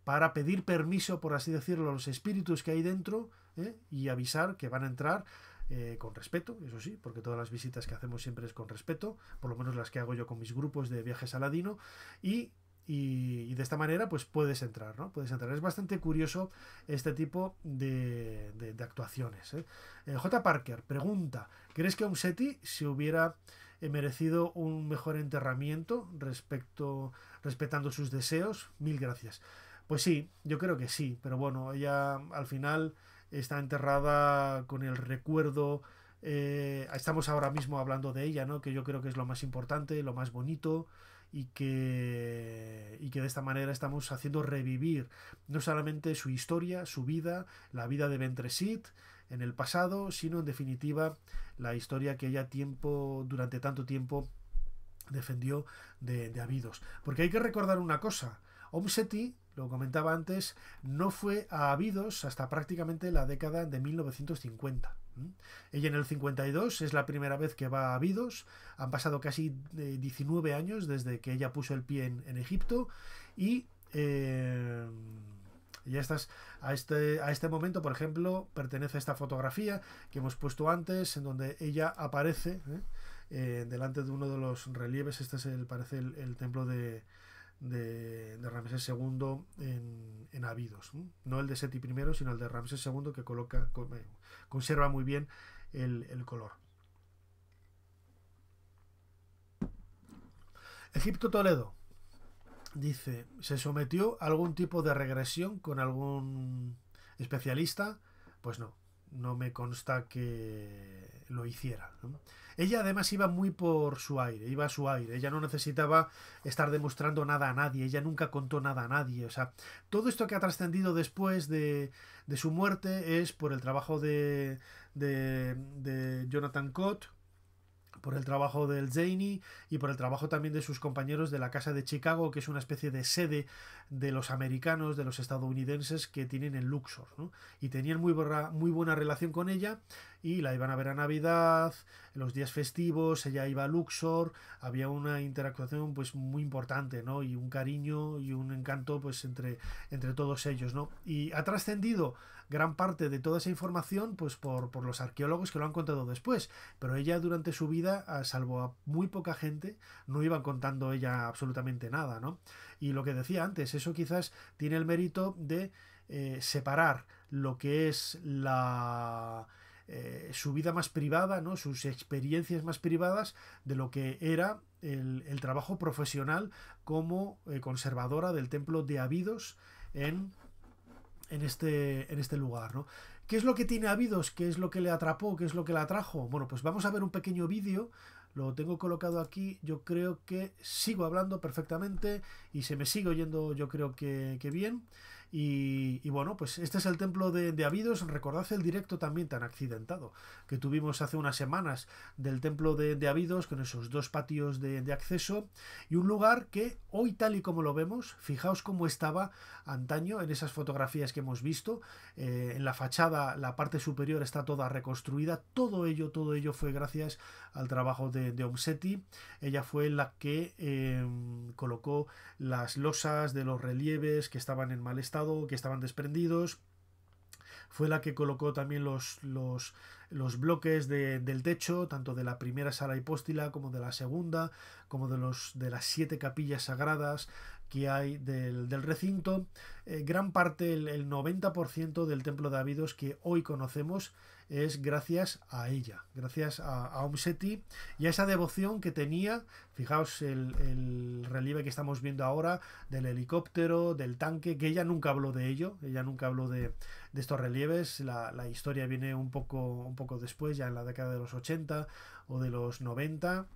Speaker 1: para pedir permiso, por así decirlo, a los espíritus que hay dentro ¿eh? y avisar que van a entrar. Eh, con respeto, eso sí, porque todas las visitas que hacemos siempre es con respeto, por lo menos las que hago yo con mis grupos de viajes Aladino y y, de esta manera pues puedes entrar, ¿no? Puedes entrar. Es bastante curioso este tipo de, de, actuaciones. ¿eh? J. Parker pregunta, ¿crees que un Seti se hubiera merecido un mejor enterramiento respecto respetando sus deseos, mil gracias. Pues sí, yo creo que sí, pero bueno, ella al final está enterrada con el recuerdo. Eh, estamos ahora mismo hablando de ella, ¿no? Que yo creo que es lo más importante, lo más bonito y que, y que de esta manera estamos haciendo revivir no solamente su historia, su vida, la vida de Ventresit en el pasado, sino en definitiva la historia que ella tiempo, durante tanto tiempo defendió de, de Abidos. Porque hay que recordar una cosa, Omseti lo comentaba antes, no fue a Abidos hasta prácticamente la década de 1950. Ella en el 52 es la primera vez que va a Abidos, han pasado casi 19 eh, años desde que ella puso el pie en, Egipto y eh, ya estás a este, a este momento, por ejemplo, pertenece a esta fotografía que hemos puesto antes, en donde ella aparece, ¿eh? Eh, delante de uno de los relieves. Este es, el, parece, el, templo de, de, Ramsés II en, en Abidos. No el de Seti I, sino el de Ramsés II que coloca, eh, conserva muy bien el, el color. Egipto-Toledo dice, ¿se sometió a algún tipo de regresión con algún especialista? Pues no, no me consta que lo hiciera. Ella además iba muy por su aire, iba a su aire, ella no necesitaba estar demostrando nada a nadie, ella nunca contó nada a nadie, o sea, todo esto que ha trascendido después de, su muerte es por el trabajo de, de Jonathan Cott, por el trabajo del Janie y por el trabajo también de sus compañeros de la Casa de Chicago, que es una especie de sede de los americanos, de los estadounidenses que tienen en Luxor. ¿no? Y tenían muy, muy buena relación con ella y la iban a ver a Navidad, en los días festivos, ella iba a Luxor, había una interacción pues muy importante, ¿no? Y un cariño y un encanto pues entre, entre todos ellos, ¿no? Y ha trascendido gran parte de toda esa información pues por, los arqueólogos que lo han contado después, pero ella durante su vida, ah, salvo a muy poca gente, no iba contando ella absolutamente nada, Y lo que decía antes, eso quizás tiene el mérito de eh, separar lo que es la... Eh, su vida más privada, ¿no? sus experiencias más privadas de lo que era el, trabajo profesional como eh, conservadora del templo de Abidos en en este, en este lugar, ¿no? ¿Qué es lo que tiene habidos ¿Qué es lo que le atrapó? ¿Qué es lo que la atrajo? Bueno, pues vamos a ver un pequeño vídeo. Lo tengo colocado aquí. Yo creo que sigo hablando perfectamente y se me sigue oyendo, yo creo que, que bien. Y, bueno, pues este es el templo de, de, Abidos. Recordad el directo también tan accidentado que tuvimos hace unas semanas del templo de, de Abidos con esos dos patios de, acceso y un lugar que hoy tal y como lo vemos, fijaos cómo estaba antaño en esas fotografías que hemos visto. Eh, en la fachada, la parte superior está toda reconstruida. Todo ello, todo ello fue gracias al trabajo de, de Omseti. Ella fue la que eh, colocó las losas de los relieves que estaban en mal estado que estaban desprendidos. Fue la que colocó también los, los, bloques del techo, tanto de la primera sala hipóstila como de la segunda, como de, los, de las siete capillas sagradas, que hay del, del recinto. Eh, gran parte, el, 90% del templo de Abidos que hoy conocemos es gracias a ella, gracias a, a y a esa devoción que tenía. Fijaos el, el, relieve que estamos viendo ahora del helicóptero, del tanque, que ella nunca habló de ello, ella nunca habló de, estos relieves. La, historia viene un poco, un poco después, ya en la década de los 80 o de los 90.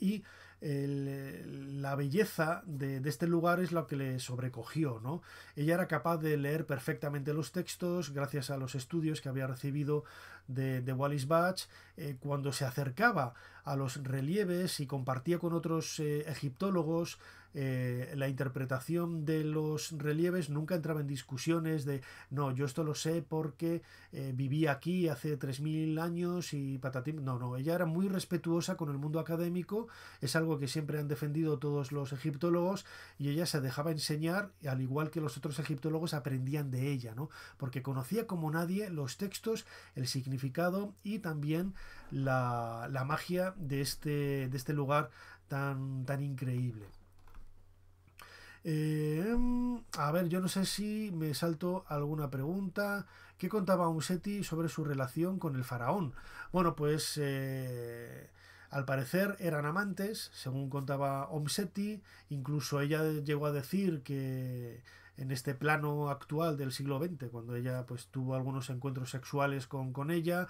Speaker 1: Y eh, la belleza de, este lugar es lo que le sobrecogió. ¿no? Ella era capaz de leer perfectamente los textos gracias a los estudios que había recibido de, Wallis batch eh, cuando se acercaba a los relieves y compartía con otros eh, egiptólogos eh, la interpretación de los relieves nunca entraba en discusiones de, no, yo esto lo sé porque vivía eh, viví aquí hace 3.000 años y patatín. No, no, ella era muy respetuosa con el mundo académico, es algo que siempre han defendido todos los egiptólogos y ella se dejaba enseñar, al igual que los otros egiptólogos aprendían de ella, ¿no? Porque conocía como nadie los textos, el significado y también la, la magia de este, de este lugar tan, tan increíble. Eh, em, a ver, yo no sé si me salto alguna pregunta. ¿Qué contaba Omseti sobre su relación con el faraón? Bueno, pues eh, al parecer eran amantes, según contaba Omseti. Incluso ella llegó a decir que en este plano actual del siglo XX, cuando ella pues tuvo algunos encuentros sexuales con, con ella,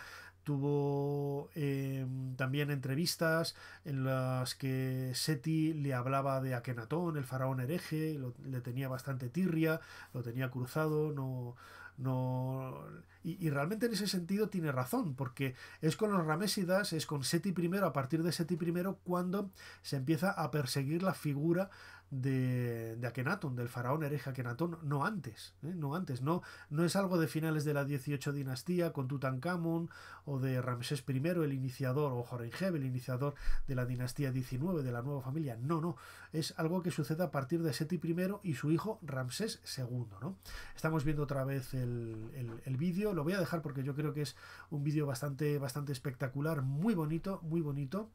Speaker 1: tuvo eh, también entrevistas en las que Seti le hablaba de Akenatón, el faraón hereje, le tenía bastante tirria, lo tenía cruzado, no... no y, y, realmente en ese sentido tiene razón, porque es con los Ramésidas, es con Seti I, a partir de Seti I, cuando se empieza a perseguir la figura de, de Akenatón, del faraón hereje Akenatón, no antes, ¿eh? no antes, no, no es algo de finales de la 18 dinastía con Tutankamón o de Ramsés I, el iniciador, o Horengeb, el iniciador de la dinastía 19, de la nueva familia, no, no, es algo que sucede a partir de Seti I y su hijo Ramsés II, ¿no? Estamos viendo otra vez el, el, vídeo, lo voy a dejar porque yo creo que es un vídeo bastante, bastante espectacular, muy bonito, muy bonito.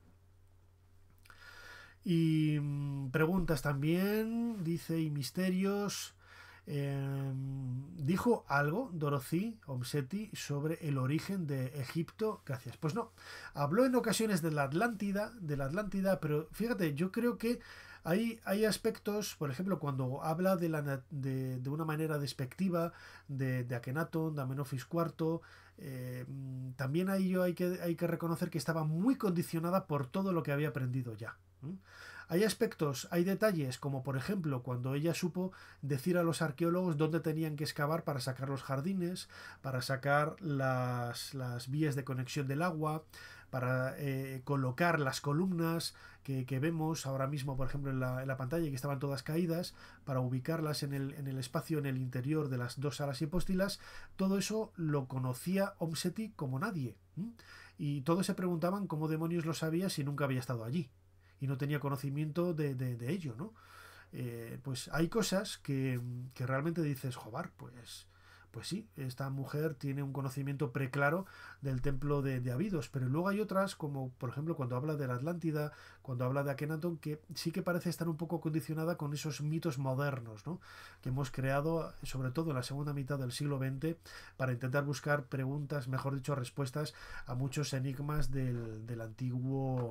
Speaker 1: Y mm, preguntas también, dice, y misterios. Em, ¿Dijo algo Dorothy Omseti sobre el origen de Egipto? Gracias. Pues no, habló en ocasiones de la Atlántida, de la Atlántida, pero fíjate, yo creo que hay, hay aspectos, por ejemplo, cuando habla de, de, una manera despectiva de, de Akenatón, de Amenofis IV, eh, mm, también ahí hay que, hay que reconocer que estaba muy condicionada por todo lo que había aprendido ya. Hay aspectos, hay detalles, como por ejemplo cuando ella supo decir a los arqueólogos dónde tenían que excavar para sacar los jardines, para sacar las, vías de conexión del agua, para eh, colocar las columnas que, vemos ahora mismo, por ejemplo, en la, pantalla, que estaban todas caídas, para ubicarlas en el, espacio, en el interior de las dos salas hipóstilas, todo eso lo conocía Omseti como nadie. Y todos se preguntaban cómo demonios lo sabía si nunca había estado allí y no tenía conocimiento de, ello, ¿no? Eh, pues hay cosas que, realmente dices, jobar, pues, pues sí, esta mujer tiene un conocimiento preclaro del templo de, de, Abidos, pero luego hay otras, como por ejemplo cuando habla de la Atlántida, cuando habla de Akenatón, que sí que parece estar un poco condicionada con esos mitos modernos ¿no? que hemos creado, sobre todo en la segunda mitad del siglo XX, para intentar buscar preguntas, mejor dicho, respuestas a muchos enigmas del, del antiguo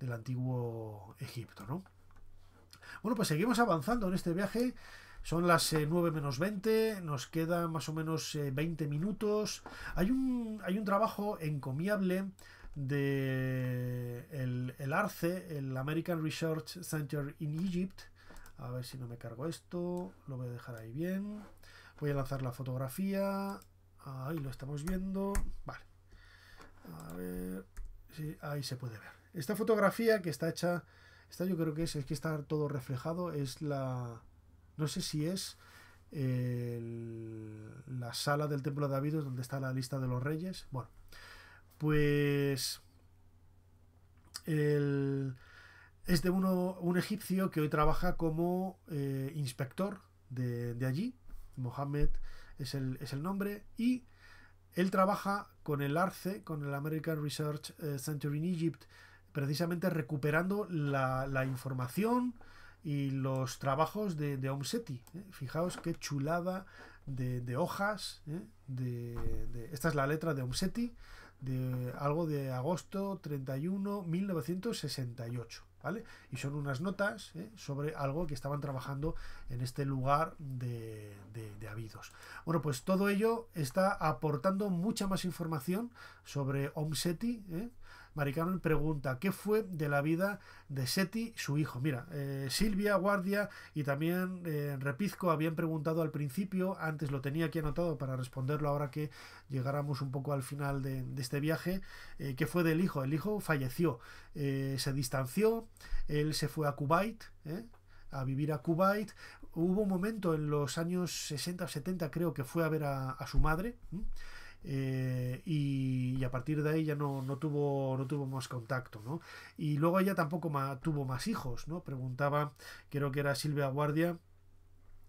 Speaker 1: del antiguo Egipto, ¿no? Bueno, pues seguimos avanzando en este viaje. Son las 9 eh, menos 20, nos quedan más o menos 20 eh, minutos. Hay un, hay un trabajo encomiable de el, ARCE, el American Research Center in Egypt. A ver si no me cargo esto, lo voy a dejar ahí bien. Voy a lanzar la fotografía. Ahí lo estamos viendo. Vale. A ver. si ahí se puede ver. Esta fotografía que está hecha, esta yo creo que es, es que está todo reflejado, es la, no sé si es la sala del templo de David donde está la lista de los reyes. Bueno, pues es de uno, un egipcio que hoy trabaja como eh, inspector de, allí. Mohammed es el, es el, nombre. Y él trabaja con el ARCE, con el American Research eh, Center in Egypt, precisamente recuperando la, información y los trabajos de, Omseti. ¿eh? Fijaos qué chulada de, hojas. ¿eh? esta es la letra de Omseti, de algo de agosto 31, 1968. ¿Vale? Y son unas notas ¿eh? sobre algo que estaban trabajando en este lugar de, habidos Bueno, pues todo ello está aportando mucha más información sobre Omseti, Maricarmen pregunta, ¿qué fue de la vida de Seti, su hijo? Mira, eh, Silvia, Guardia y también eh, Repizco habían preguntado al principio, antes lo tenía aquí anotado para responderlo ahora que llegáramos un poco al final de, este viaje, eh, ¿qué fue del hijo? El hijo falleció, se distanció, él se fue a Kuwait, a vivir a Kuwait. Hubo un momento en los años 60 o 70, creo que fue a ver a, su madre. Eh, y, a partir de ahí ya no, no, tuvo, no tuvo más contacto. ¿no? Y luego ella tampoco tuvo más hijos, ¿no? preguntaba, creo que era Silvia Guardia,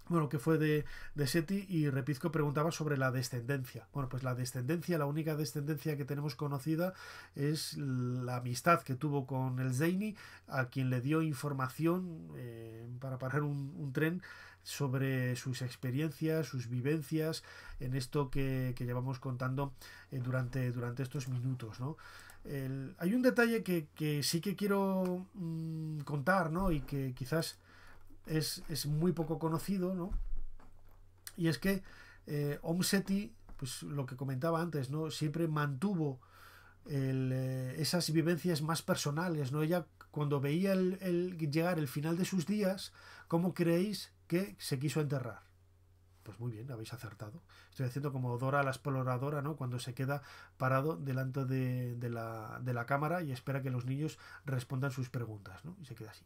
Speaker 1: bueno, que fue de, Seti y Repizco preguntaba sobre la descendencia. Bueno, pues la descendencia, la única descendencia que tenemos conocida es la amistad que tuvo con el Zaini, a quien le dio información eh, para parar un tren sobre sus experiencias, sus vivencias en esto que, llevamos contando eh, durante, durante estos minutos. hay un detalle que, sí que quiero mm, contar ¿no? y que quizás es, muy poco conocido, y es que eh, Omseti, pues lo que comentaba antes, ¿no? siempre mantuvo eh, esas vivencias más personales, ¿no? Ella cuando veía llegar el final de sus días, ¿cómo creéis que se quiso enterrar. Pues muy bien, habéis acertado. Estoy haciendo como Dora la exploradora, ¿no? Cuando se queda parado delante de, la, cámara y espera que los niños respondan sus preguntas, ¿no? Y se queda así.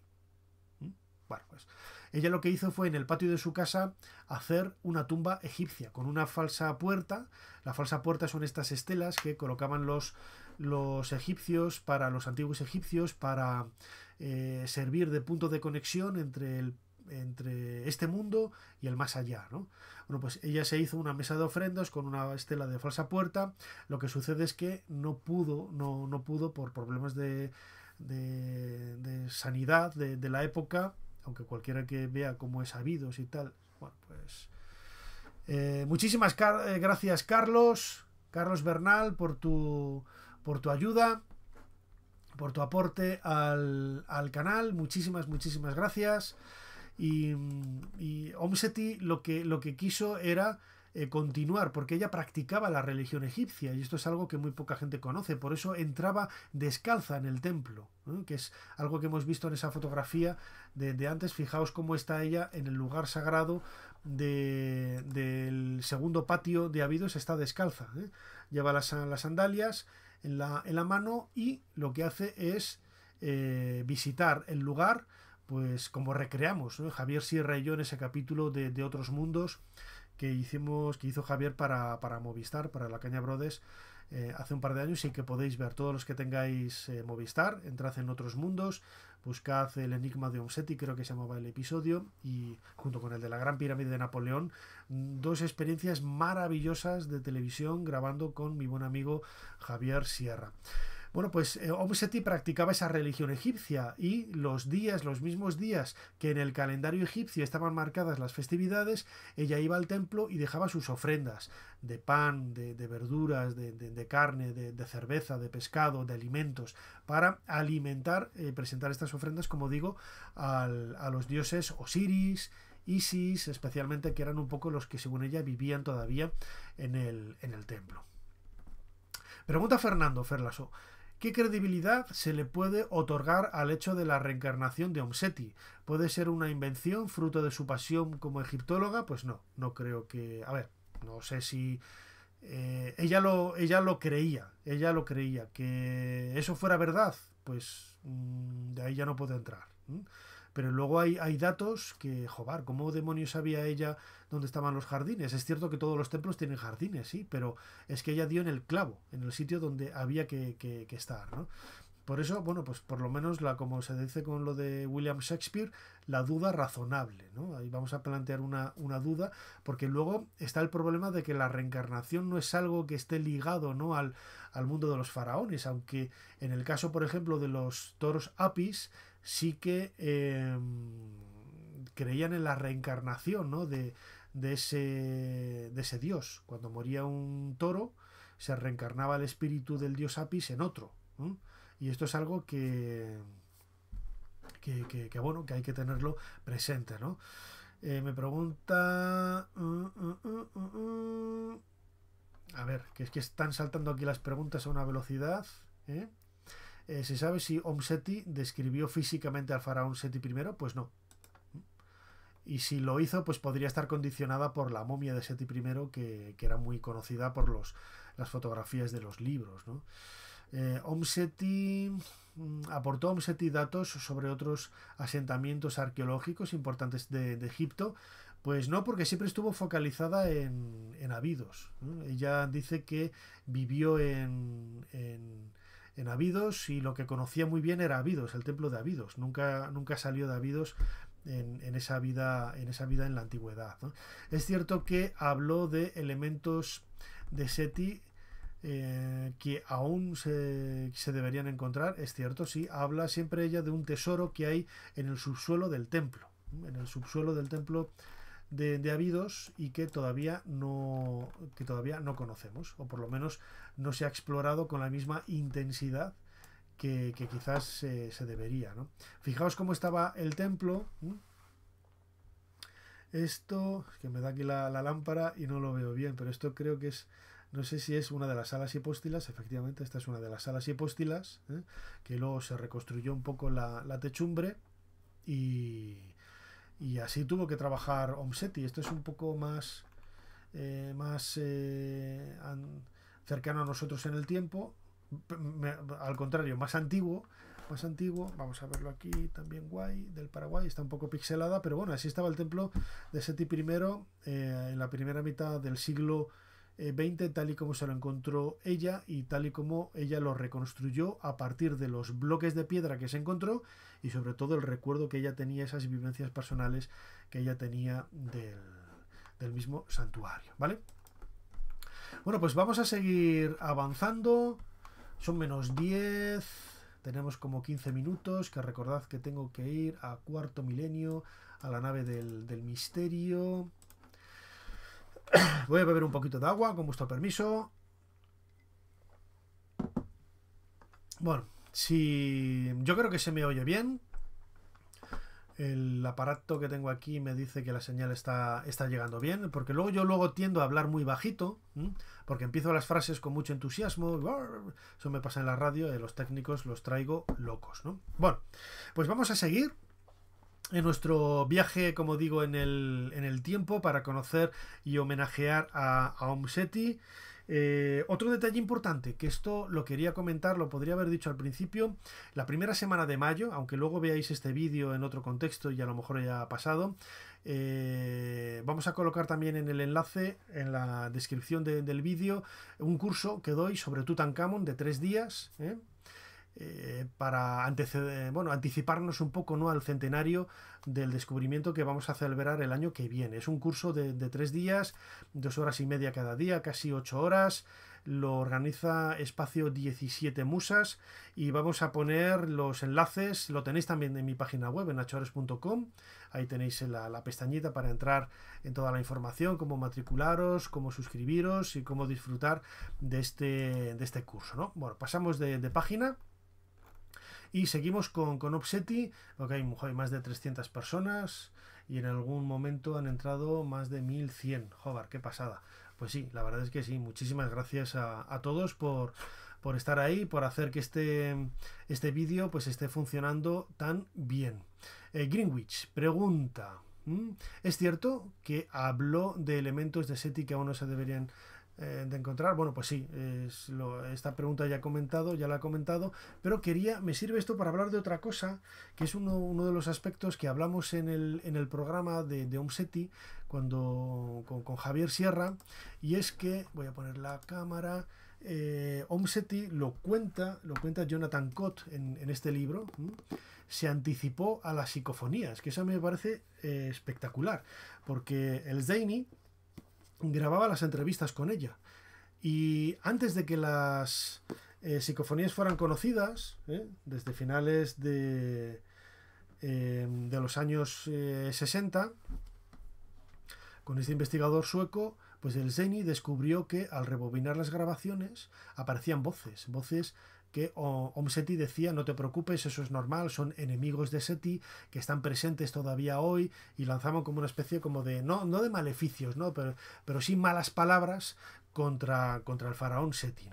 Speaker 1: ¿Mm? Bueno, pues ella lo que hizo fue en el patio de su casa hacer una tumba egipcia con una falsa puerta. La falsa puerta son estas estelas que colocaban los, los egipcios, para los antiguos egipcios, para eh, servir de punto de conexión entre el entre este mundo y el más allá. ¿no? Bueno, pues ella se hizo una mesa de ofrendas con una estela de falsa puerta. Lo que sucede es que no pudo, no, pudo por problemas de, de, sanidad de, la época, aunque cualquiera que vea cómo es habidos y tal. pues. Eh, muchísimas eh, gracias, Carlos. Carlos Bernal, por tu, por tu ayuda, por tu aporte al, al canal. Muchísimas, muchísimas gracias. Y, y Omseti lo que, lo que quiso era eh, continuar, porque ella practicaba la religión egipcia, y esto es algo que muy poca gente conoce, por eso entraba descalza en el templo, que es algo que hemos visto en esa fotografía de, antes. Fijaos cómo está ella en el lugar sagrado del segundo patio de Abidos, está descalza. ¿eh? Lleva las, sandalias en en la, mano y lo que hace es eh, visitar el lugar pues como recreamos, Javier Sierra y yo en ese capítulo de, otros mundos que hicimos, que hizo Javier para, Movistar, para la Caña Brodes, eh, hace un par de años y que podéis ver todos los que tengáis eh, Movistar, entrad en otros mundos, buscad el enigma de Onseti, creo que se llamaba el episodio, y junto con el de la Gran Pirámide de Napoleón, dos experiencias maravillosas de televisión grabando con mi buen amigo Javier Sierra. Bueno, pues eh, Omseti practicaba esa religión egipcia y los días, los mismos días que en el calendario egipcio estaban marcadas las festividades, ella iba al templo y dejaba sus ofrendas de pan, de, verduras, de, carne, de, cerveza, de pescado, de alimentos, para alimentar, eh, presentar estas ofrendas, como digo, a los dioses Osiris, Isis, especialmente, que eran un poco los que, según ella, vivían todavía en el, en el templo. Pregunta Fernando Ferlaso, ¿Qué credibilidad se le puede otorgar al hecho de la reencarnación de Omseti? ¿Puede ser una invención fruto de su pasión como egiptóloga? Pues no, no creo que... A ver, no sé si... Eh, ella, lo, ella lo creía, ella lo creía. Que eso fuera verdad, pues mm, de ahí ya no puede entrar. Pero luego hay, hay datos que, jobar, ¿cómo demonios sabía ella dónde estaban los jardines? Es cierto que todos los templos tienen jardines, sí, pero es que ella dio en el clavo, en el sitio donde había que, estar, ¿no? Por eso, bueno, pues por lo menos, la, como se dice con lo de William Shakespeare, la duda razonable, ¿no? Ahí vamos a plantear una, duda, porque luego está el problema de que la reencarnación no es algo que esté ligado, ¿no? Al, al mundo de los faraones, aunque en el caso, por ejemplo, de los toros apis, sí que em, creían en la reencarnación de, ese, dios. Cuando moría un toro, se reencarnaba el espíritu del dios Apis en otro. Y esto es algo que, bueno, que hay que tenerlo presente, eh, me pregunta... Mm, mm, mm, a ver, que es que están saltando aquí las preguntas a una velocidad. ¿eh? Eh, ¿Se sabe si Omseti describió físicamente al faraón Seti I? Pues no. Y si lo hizo, pues podría estar condicionada por la momia de Seti I, que, era muy conocida por los, las fotografías de los libros. ¿no? Eh, Omseti mm, aportó datos sobre otros asentamientos arqueológicos importantes de, Egipto, pues no, porque siempre estuvo focalizada en, en Abidos. Ella dice que vivió en, en Abidos y lo que conocía muy bien era Abidos, el templo de Abidos. Nunca, nunca salió de Abidos en, esa, vida, en esa vida en la antigüedad. Es cierto que habló de elementos de Seti eh, que aún se, deberían encontrar, es cierto, sí, habla siempre ella de un tesoro que hay en el subsuelo del templo, en el subsuelo del templo de, de Abidos y que todavía no que todavía no conocemos o por lo menos no se ha explorado con la misma intensidad que, quizás se, debería. Fijaos cómo estaba el templo. Esto, que me da aquí la, lámpara y no lo veo bien, pero esto creo que es, no sé si es una de las salas hipóstilas, efectivamente, esta es una de las salas hipóstilas, ¿eh? que luego se reconstruyó un poco la, techumbre y, así tuvo que trabajar Omseti. Esto es un poco más, eh, más eh, cercano a nosotros en el tiempo, al contrario, más antiguo, más antiguo, vamos a verlo aquí también guay, del Paraguay, está un poco pixelada, pero bueno, así estaba el templo de Seti I eh, en la primera mitad del siglo XX, eh, tal y como se lo encontró ella y tal y como ella lo reconstruyó a partir de los bloques de piedra que se encontró y sobre todo el recuerdo que ella tenía, esas vivencias personales que ella tenía del, del mismo santuario, ¿vale? Bueno, pues vamos a seguir avanzando. Son menos 10. Tenemos como 15 minutos, que recordad que tengo que ir a cuarto milenio, a la nave del, misterio. Voy a beber un poquito de agua, con vuestro permiso. Bueno, si yo creo que se me oye bien, el aparato que tengo aquí me dice que la señal está, está llegando bien, porque luego yo luego tiendo a hablar muy bajito, porque empiezo las frases con mucho entusiasmo, eso me pasa en la radio, eh, los técnicos los traigo locos, ¿no? Bueno, pues vamos a seguir en nuestro viaje, como digo, en el, en el tiempo para conocer y homenajear a, a eh, otro detalle importante, que esto lo quería comentar, lo podría haber dicho al principio, la primera semana de mayo, aunque luego veáis este vídeo en otro contexto y a lo mejor ya ha pasado, eh, vamos a colocar también en el enlace, en la descripción del vídeo, un curso que doy sobre Tutankamón de tres días, ¿eh? Eh, para bueno, anticiparnos un poco ¿no? al centenario del descubrimiento que vamos a celebrar el año que viene. Es un curso de, tres días, dos horas y media cada día, casi ocho horas. Lo organiza Espacio 17 Musas y vamos a poner los enlaces. Lo tenéis también en mi página web, en achores.com Ahí tenéis la, pestañita para entrar en toda la información, cómo matricularos, cómo suscribiros y cómo disfrutar de este, de este curso. Bueno, pasamos de, de página. Y seguimos con, con Obseti, porque hay, más de 300 personas y en algún momento han entrado más de 1100. Joder, qué pasada. Pues sí, la verdad es que sí. Muchísimas gracias a, todos por, por estar ahí, por hacer que este, este vídeo pues esté funcionando tan bien. Eh, Greenwich pregunta. ¿Es cierto que habló de elementos de SETI que aún no se deberían eh, de encontrar. Bueno, pues sí, esta pregunta ya he comentado, ya la he comentado, pero quería, me sirve esto para hablar de otra cosa, que es uno, de los aspectos que hablamos en el, programa de, de Omseti cuando, con, Javier Sierra, y es que, voy a poner la cámara, eh, Omseti lo cuenta, lo cuenta Jonathan Cott en, este libro, se anticipó a las psicofonías, que eso me parece eh, espectacular, porque el Zaini, grababa las entrevistas con ella. Y antes de que las eh, psicofonías fueran conocidas, ¿eh? desde finales de, em, de los años 60, eh, con este investigador sueco, pues el Zeni descubrió que al rebobinar las grabaciones aparecían voces, voces que Om Seti decía, no te preocupes, eso es normal, son enemigos de Seti que están presentes todavía hoy y lanzaban como una especie como de, no, no de maleficios, Pero, pero sí malas palabras contra, contra el faraón Seti,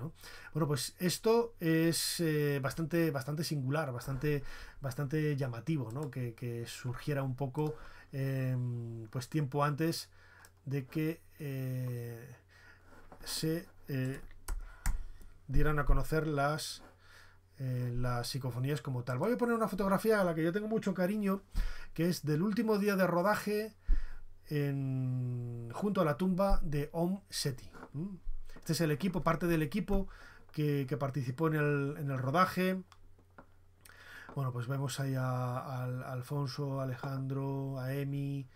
Speaker 1: Bueno, pues esto es eh, bastante, bastante singular, bastante, bastante llamativo, ¿no? Que, surgiera un poco, em, pues tiempo antes de que eh, se eh, dieran a conocer las, eh, las psicofonías como tal. Voy a poner una fotografía a la que yo tengo mucho cariño, que es del último día de rodaje junto a la tumba de Om Seti. Este es el equipo, parte del equipo que, participó en el, rodaje. Bueno, pues vemos ahí a Alfonso, Alejandro, a Emi,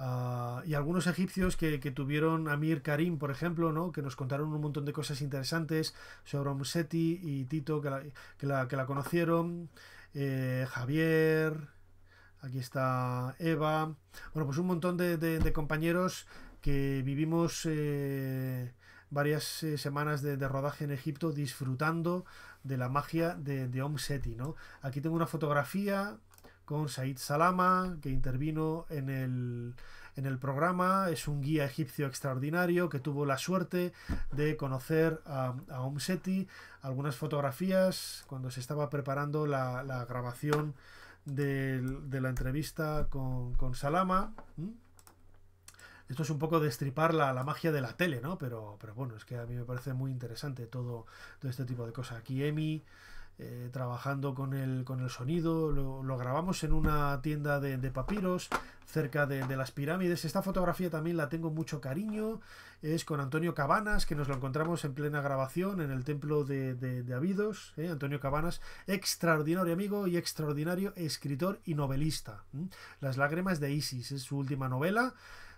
Speaker 1: Ah, y algunos egipcios que, que, tuvieron Amir Karim, por ejemplo, que nos contaron un montón de cosas interesantes sobre Omseti y Tito, que la, conocieron, eh, Javier, aquí está Eva, bueno, pues un montón de, compañeros que vivimos eh, varias eh, semanas de, rodaje en Egipto disfrutando de la magia de, de Om Seti, ¿no? Aquí tengo una fotografía con Said Salama, que intervino en el, programa. Es un guía egipcio extraordinario que tuvo la suerte de conocer a, a Omseti. Algunas fotografías cuando se estaba preparando la, grabación de, la entrevista con, Salama. Esto es un poco destripar la, la magia de la tele, ¿no? Pero, pero bueno, es que a mí me parece muy interesante todo, todo este tipo de cosas. Aquí Emi, eh, trabajando con el, sonido. Lo, grabamos en una tienda de, papiros cerca de, las pirámides. Esta fotografía también la tengo mucho cariño. Es con Antonio Cabanas, que nos lo encontramos en plena grabación en el templo de, Abidos. ¿eh? Antonio Cabanas, extraordinario amigo y extraordinario escritor y novelista. Las lágrimas de Isis es su última novela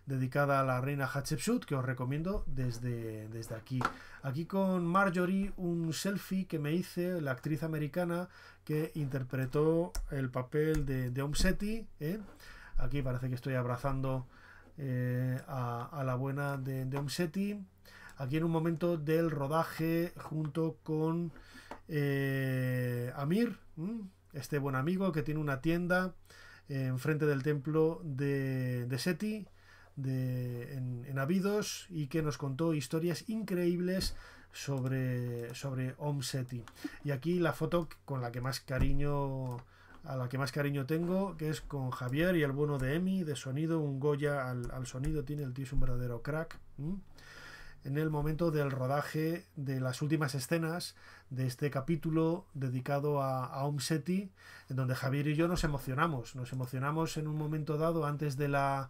Speaker 1: dedicada a la reina Hatshepsut, que os recomiendo desde, desde aquí. Aquí con Marjorie, un selfie que me hice, la actriz americana que interpretó el papel de, de Omseti. ¿eh? Aquí parece que estoy abrazando eh, a, la buena de, de Omseti. Aquí en un momento del rodaje junto con eh, Amir, este buen amigo que tiene una tienda enfrente del templo de, de Seti en, en, y que nos contó historias increíbles sobre, sobre Y aquí la foto con la que más cariño a la que más cariño tengo, que es con Javier y el bueno de Emi, de sonido, un Goya al, sonido, tiene el tío es un verdadero crack. En el momento del rodaje de las últimas escenas de este capítulo dedicado a, a en donde Javier y yo nos emocionamos, nos emocionamos en un momento dado antes de la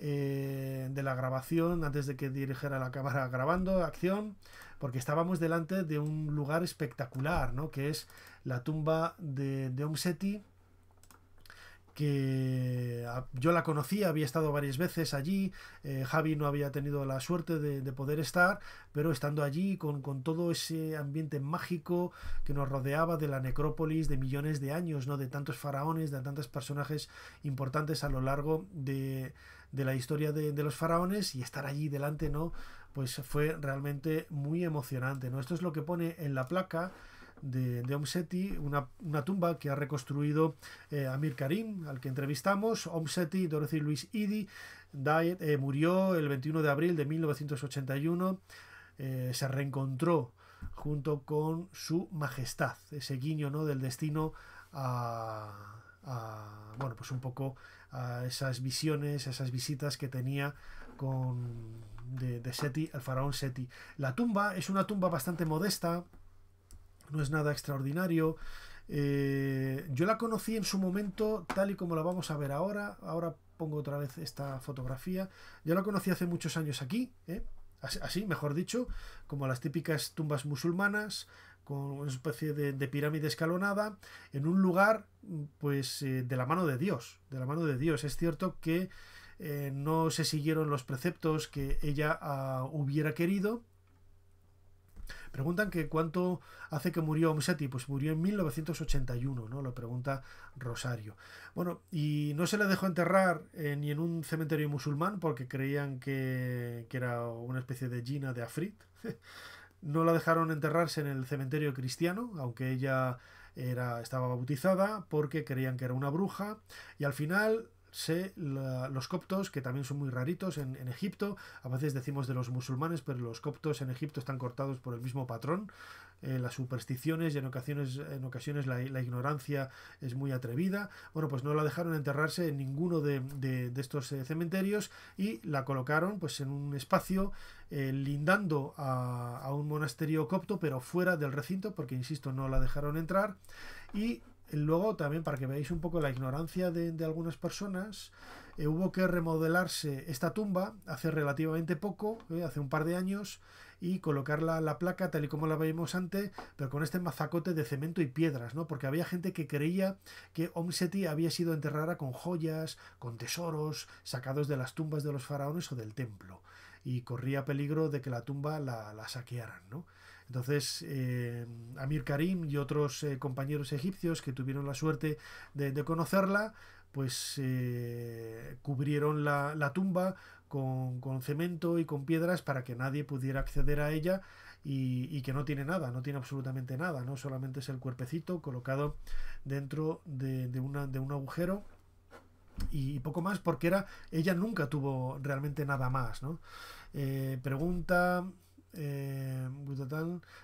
Speaker 1: eh, de la grabación, antes de que dirigiera la cámara grabando, acción, porque estábamos delante de un lugar espectacular, ¿no? que es la tumba de, de que ah, yo la conocía, había estado varias veces allí, eh, Javi no había tenido la suerte de, poder estar, pero estando allí con, todo ese ambiente mágico que nos rodeaba de la necrópolis de millones de años, ¿no? de tantos faraones, de tantos personajes importantes a lo largo de, de la historia de, los faraones y estar allí delante, ¿no? pues fue realmente muy emocionante. ¿no? Esto es lo que pone en la placa de, de Seti una, tumba que ha reconstruido eh, Amir Karim, al que entrevistamos. Omseti, Dorothy Luis Idi, eh, murió el 21 de abril de 1981. Eh, se reencontró junto con su majestad, ese guiño del destino a, bueno, pues un poco esas visiones, esas visitas que tenía con, de, Seti, el faraón Seti. La tumba es una tumba bastante modesta, no es nada extraordinario. Eh, yo la conocí en su momento tal y como la vamos a ver ahora. Ahora pongo otra vez esta fotografía. Yo la conocí hace muchos años aquí, ¿eh? así, mejor dicho, como las típicas tumbas musulmanas, con una especie de, pirámide escalonada, en un lugar, pues, eh, de la mano de Dios, de la mano de Dios. Es cierto que no se siguieron los preceptos que ella ah, hubiera querido, Preguntan que cuánto hace que murió Omseti. Pues murió en 1981, ¿no? Lo pregunta Rosario. Bueno, y no se la dejó enterrar eh, ni en un cementerio musulmán porque creían que, era una especie de gina de Afrit. no la dejaron enterrarse en el cementerio cristiano, aunque ella era, estaba bautizada porque creían que era una bruja y al final sé los coptos, que también son muy raritos en, Egipto, a veces decimos de los musulmanes, pero los coptos en Egipto están cortados por el mismo patrón. Eh, las supersticiones y en ocasiones, en ocasiones la, ignorancia es muy atrevida. Bueno, pues no la dejaron enterrarse en ninguno de, estos eh, cementerios y la colocaron pues en un espacio eh, lindando a, a un monasterio copto, pero fuera del recinto, porque insisto, no la dejaron entrar. Y eh, luego también para que veáis un poco la ignorancia de, algunas personas, eh, hubo que remodelarse esta tumba hace relativamente poco, eh, hace un par de años, y colocar la, placa tal y como la veíamos antes, pero con este mazacote de cemento y piedras, ¿no? Porque había gente que creía que Omseti había sido enterrada con joyas, con tesoros, sacados de las tumbas de los faraones o del templo, y corría peligro de que la tumba la, la saquearan, ¿no? Entonces, eh, Amir Karim y otros eh, compañeros egipcios que tuvieron la suerte de, conocerla, pues eh, cubrieron la, tumba con, cemento y con piedras para que nadie pudiera acceder a ella y, que no tiene nada, no tiene absolutamente nada, no solamente es el cuerpecito colocado dentro de, una, un agujero y poco más porque era ella nunca tuvo realmente nada más, ¿no? pregunta eh,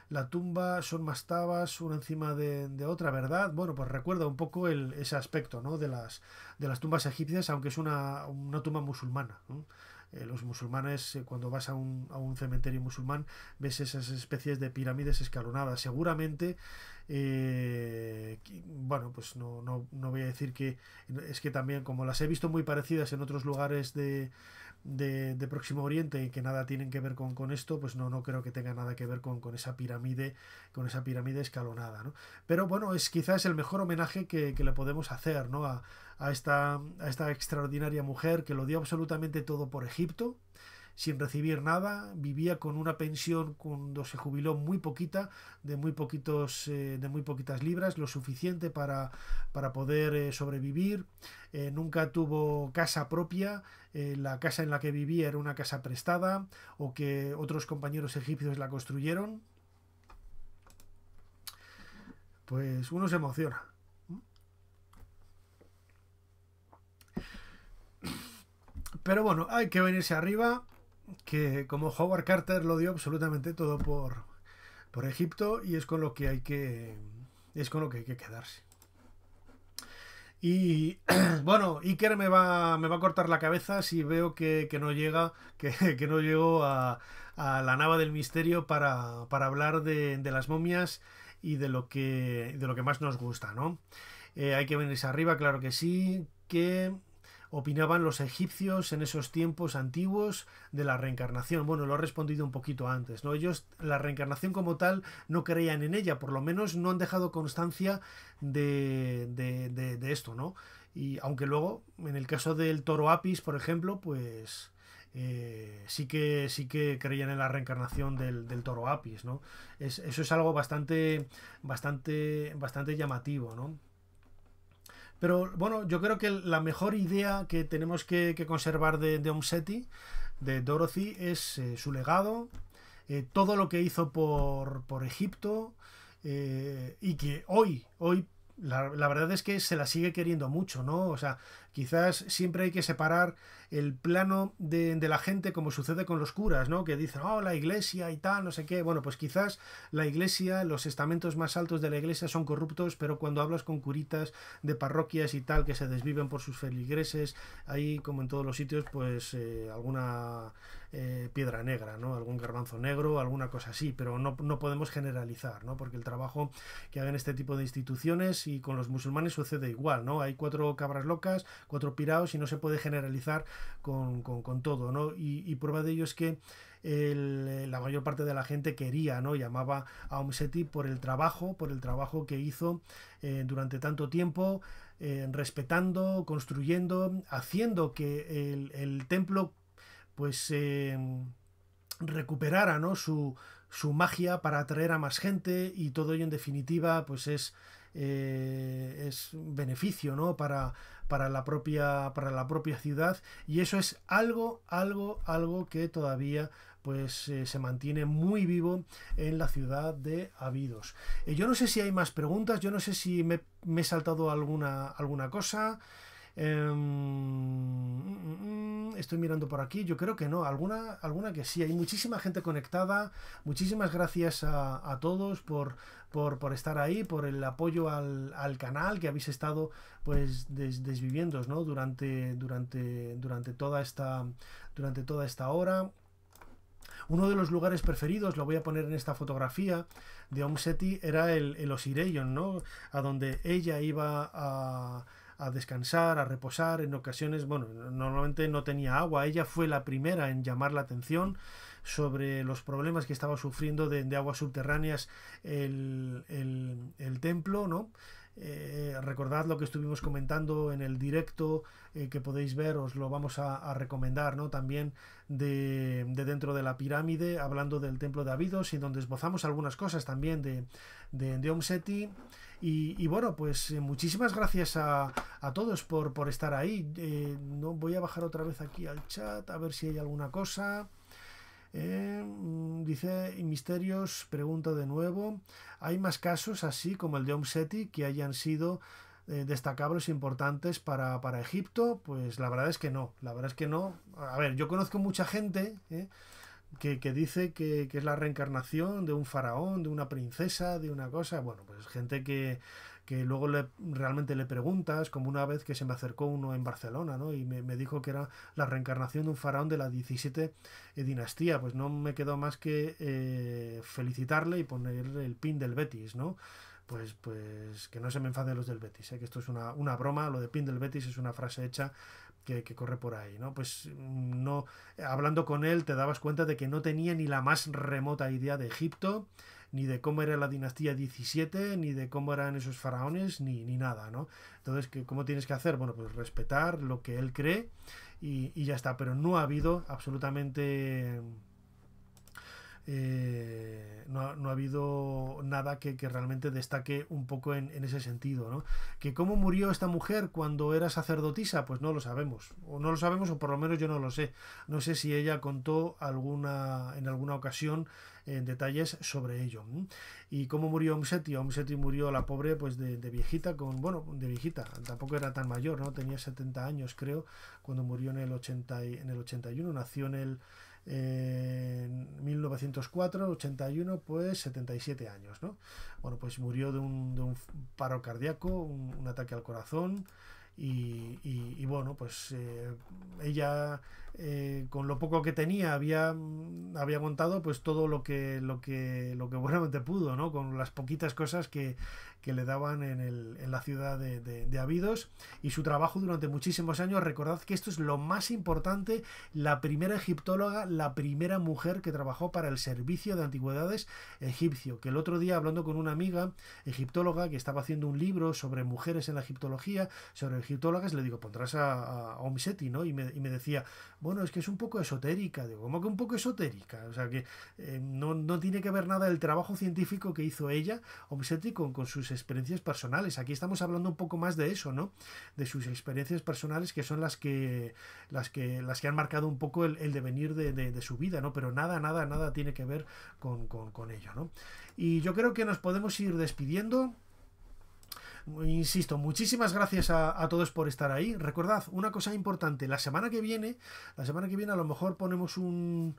Speaker 1: la tumba son más tabas una encima de, otra, ¿verdad? Bueno, pues recuerda un poco ese aspecto de, las, de las tumbas egipcias, aunque es una, tumba musulmana. Eh, los musulmanes, eh, cuando vas a un, cementerio musulmán, ves esas especies de pirámides escalonadas. Seguramente, bueno, pues no, voy a decir que es que también, como las he visto muy parecidas en otros lugares de, de, Próximo Oriente y que nada tienen que ver con, esto, pues no, no creo que tenga nada que ver con, esa pirámide, con esa pirámide escalonada, Pero bueno, es quizás el mejor homenaje que, le podemos hacer, ¿no? A, a, esta, a esta extraordinaria mujer que lo dio absolutamente todo por Egipto, sin recibir nada, vivía con una pensión cuando se jubiló muy poquita, de muy poquitos, eh, de muy poquitas libras, lo suficiente para, para poder eh, sobrevivir. Eh, nunca tuvo casa propia, la casa en la que vivía era una casa prestada o que otros compañeros egipcios la construyeron. Pues uno se emociona. Pero bueno, hay que venirse arriba que como Howard Carter lo dio absolutamente todo por, por Egipto y es con lo que hay que es con lo que hay que quedarse. Y bueno, Iker me va, me va a cortar la cabeza si veo que, no llega, que, no llego a, la nava del misterio para, hablar de, las momias y de lo que, de lo que más nos gusta, ¿no? Eh, hay que venirse arriba, claro que sí, que opinaban los egipcios en esos tiempos antiguos de la reencarnación. Bueno, lo he respondido un poquito antes, ¿no? Ellos la reencarnación como tal no creían en ella, por lo menos no han dejado constancia de, esto, ¿no? Y aunque luego, en el caso del toro apis, por ejemplo, pues... Eh, sí que sí que creían en la reencarnación del, toro apis, ¿no? eso es algo bastante, bastante, bastante llamativo, ¿no? Pero bueno, yo creo que la mejor idea que tenemos que, conservar de, de Omseti, de Dorothy, es eh, su legado, eh, todo lo que hizo por, Egipto eh, y que hoy, hoy la, la, verdad es que se la sigue queriendo mucho, ¿no? O sea, quizás siempre hay que separar el plano de, la gente, como sucede con los curas, ¿no? Que dicen, oh, la iglesia y tal, no sé qué. Bueno, pues quizás la iglesia, los estamentos más altos de la iglesia son corruptos, pero cuando hablas con curitas de parroquias y tal, que se desviven por sus feligreses, ahí, como en todos los sitios, pues eh, alguna eh, piedra negra, ¿no? Algún garbanzo negro, alguna cosa así, pero no, podemos generalizar, ¿no? Porque el trabajo que hagan este tipo de instituciones y con los musulmanes sucede igual, ¿no? Hay cuatro cabras locas, cuatro piraos y no se puede generalizar con, todo, ¿no? Y, prueba de ello es que la mayor parte de la gente quería, ¿no? Llamaba a Omseti por el trabajo, por el trabajo que hizo eh, durante tanto tiempo, eh, respetando, construyendo, haciendo que el templo pues em, recuperara ¿no? su, magia para atraer a más gente y todo ello en definitiva pues es, eh, es beneficio ¿no? para, para, la propia, para la propia ciudad y eso es algo, algo, algo que todavía pues eh, se mantiene muy vivo en la ciudad de Abidos. Eh, yo no sé si hay más preguntas, yo no sé si me, he saltado alguna, alguna cosa. Em, mm, mm, mm, estoy mirando por aquí, yo creo que no, alguna, alguna que sí. Hay muchísima gente conectada. Muchísimas gracias a, todos por, por, estar ahí, por el apoyo al, canal que habéis estado pues des, desviviendo ¿no? durante, durante, durante, toda esta, durante toda esta hora. Uno de los lugares preferidos, lo voy a poner en esta fotografía de Omseti era el, el ¿no? A donde ella iba a a descansar, a reposar. En ocasiones, bueno, normalmente no tenía agua. Ella fue la primera en llamar la atención sobre los problemas que estaba sufriendo de, aguas subterráneas el, templo, ¿no? Eh, recordad lo que estuvimos comentando en el directo eh, que podéis ver, os lo vamos a, recomendar, ¿no? También de, dentro de la pirámide, hablando del templo de Abidos y donde esbozamos algunas cosas también de, de, de y, bueno, pues eh, muchísimas gracias a, a todos por, por, estar ahí. Eh, no, voy a bajar otra vez aquí al chat a ver si hay alguna cosa. Eh, mm, dice Misterios, pregunta de nuevo. ¿Hay más casos así como el de Omseti que hayan sido destacables e importantes para, para, Egipto? Pues la verdad es que no. La verdad es que no. A ver, yo conozco mucha gente. Eh, que, dice que, es la reencarnación de un faraón, de una princesa, de una cosa. Bueno, pues gente que, que luego le, realmente le preguntas, como una vez que se me acercó uno en Barcelona, ¿no? Y me, dijo que era la reencarnación de un faraón de la 17 eh, dinastía. Pues no me quedó más que eh, felicitarle y poner el pin del Betis, ¿no? Pues, pues que no se me enfaden los del Betis, ¿eh? que esto es una, una broma, lo de pin del Betis es una frase hecha que, corre por ahí, ¿no? Pues mm, no, hablando con él te dabas cuenta de que no tenía ni la más remota idea de Egipto, ni de cómo era la dinastía 17, ni de cómo eran esos faraones, ni, ni nada, ¿no? Entonces, ¿cómo tienes que hacer? Bueno, pues respetar lo que él cree y, y ya está, pero no ha habido absolutamente eh, no, ha, habido nada que, realmente destaque un poco en, ese sentido. ¿Que ¿Cómo murió esta mujer cuando era sacerdotisa? Pues no lo sabemos, o no lo sabemos, o por lo menos yo no lo sé. No sé si ella contó alguna, en alguna ocasión detalles sobre ello. ¿Y cómo murió Omseti? Omseti murió la pobre pues de, viejita, con bueno, de viejita, tampoco era tan mayor, ¿no? Tenía 70 años creo, cuando murió en el, 80 y, en el 81, nació en el en 1904, 81, pues 77 años, ¿no? Bueno, pues murió de un, de un paro cardíaco, un, ataque al corazón. Y, bueno, pues eh, ella eh, con lo poco que tenía había, había montado pues todo lo que, lo que, lo que buenamente pudo, ¿no? Con las poquitas cosas que, que le daban en, el, en la ciudad de, de, y su trabajo durante muchísimos años. Recordad que esto es lo más importante, la primera egiptóloga, la primera mujer que trabajó para el Servicio de Antigüedades egipcio, que el otro día hablando con una amiga egiptóloga que estaba haciendo un libro sobre mujeres en la egiptología, sobre egiptólogas, le digo, pondrás a, a ¿no? Y me, y me decía, bueno, es que es un poco esotérica, digo, como que un poco esotérica? O sea, que eh, no, tiene que ver nada el trabajo científico que hizo ella, Omseti, con, con sus experiencias personales. Aquí estamos hablando un poco más de eso, ¿no? De sus experiencias personales que son las que, las que, las que han marcado un poco el, devenir de, su vida, ¿no? Pero nada, nada, nada tiene que ver con, con, con ello, ¿no? Y yo creo que nos podemos ir despidiendo. Insisto, muchísimas gracias a, todos por estar ahí. Recordad, una cosa importante, la semana que viene, la semana que viene a lo mejor ponemos un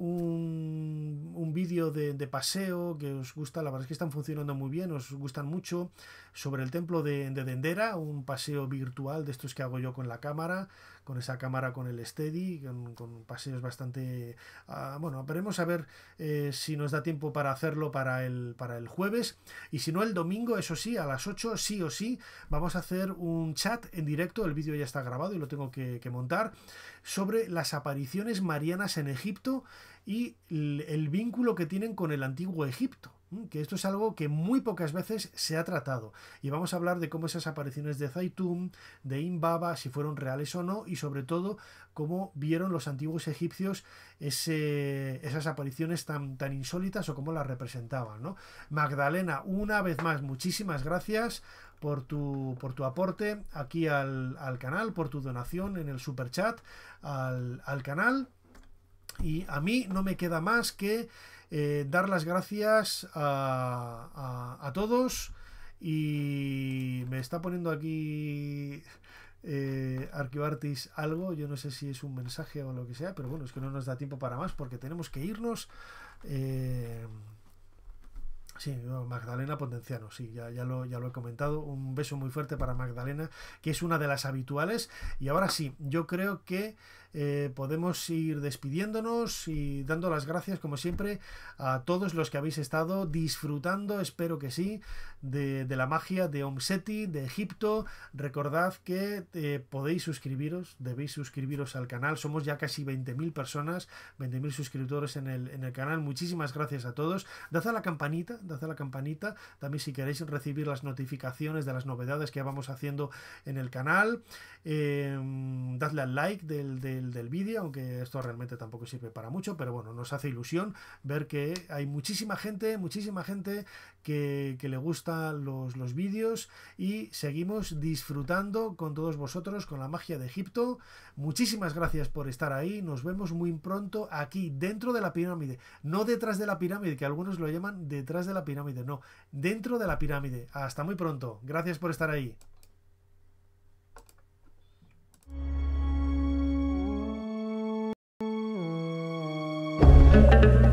Speaker 1: un, un vídeo de, de, paseo que os gusta, la verdad es que están funcionando muy bien, os gustan mucho, sobre el templo de, de Dendera, un paseo virtual de estos que hago yo con la cámara, con esa cámara con el steady, con, paseos bastante... Ah, bueno, veremos a ver eh, si nos da tiempo para hacerlo para el, para el jueves y si no el domingo, eso sí, a las 8 sí o sí, vamos a hacer un chat en directo, el vídeo ya está grabado y lo tengo que, montar, sobre las apariciones marianas en Egipto y el vínculo que tienen con el antiguo Egipto. Mm, que esto es algo que muy pocas veces se ha tratado. Y vamos a hablar de cómo esas apariciones de Zaitum, de Imbaba, si fueron reales o no, y sobre todo cómo vieron los antiguos egipcios esas apariciones tan, tan insólitas o cómo las representaban. Magdalena, una vez más, muchísimas gracias por tu, por tu aporte aquí al, canal, por tu donación en el super chat al, al canal. Y a mí no me queda más que... Eh, dar las gracias a, todos y me está poniendo aquí eh, Arquivartis algo, yo no sé si es un mensaje o lo que sea, pero bueno, es que no nos da tiempo para más porque tenemos que irnos. Eh, sí, Magdalena Potenciano, sí, ya, ya, ya lo he comentado. Un beso muy fuerte para Magdalena, que es una de las habituales. Y ahora sí, yo creo que eh, podemos ir despidiéndonos y dando las gracias, como siempre, a todos los que habéis estado disfrutando, espero que sí, de, la magia de Omseti, de Egipto. Recordad que eh, podéis suscribiros, debéis suscribiros al canal. Somos ya casi 20.000 personas, 20.000 suscriptores en el, en el canal. Muchísimas gracias a todos. Dad a la campanita, dad a la campanita. También si queréis recibir las notificaciones de las novedades que vamos haciendo en el canal. Em, dadle al like del, vídeo, aunque esto realmente tampoco sirve para mucho, pero bueno, nos hace ilusión ver que hay muchísima gente, muchísima gente que, le gustan los, los vídeos y seguimos disfrutando con todos vosotros, con la magia de Egipto. Muchísimas gracias por estar ahí, nos vemos muy pronto aquí, dentro de la pirámide, no detrás de la pirámide, que algunos lo llaman detrás de la pirámide, no, dentro de la pirámide. Hasta muy pronto, gracias por estar ahí. Thank you.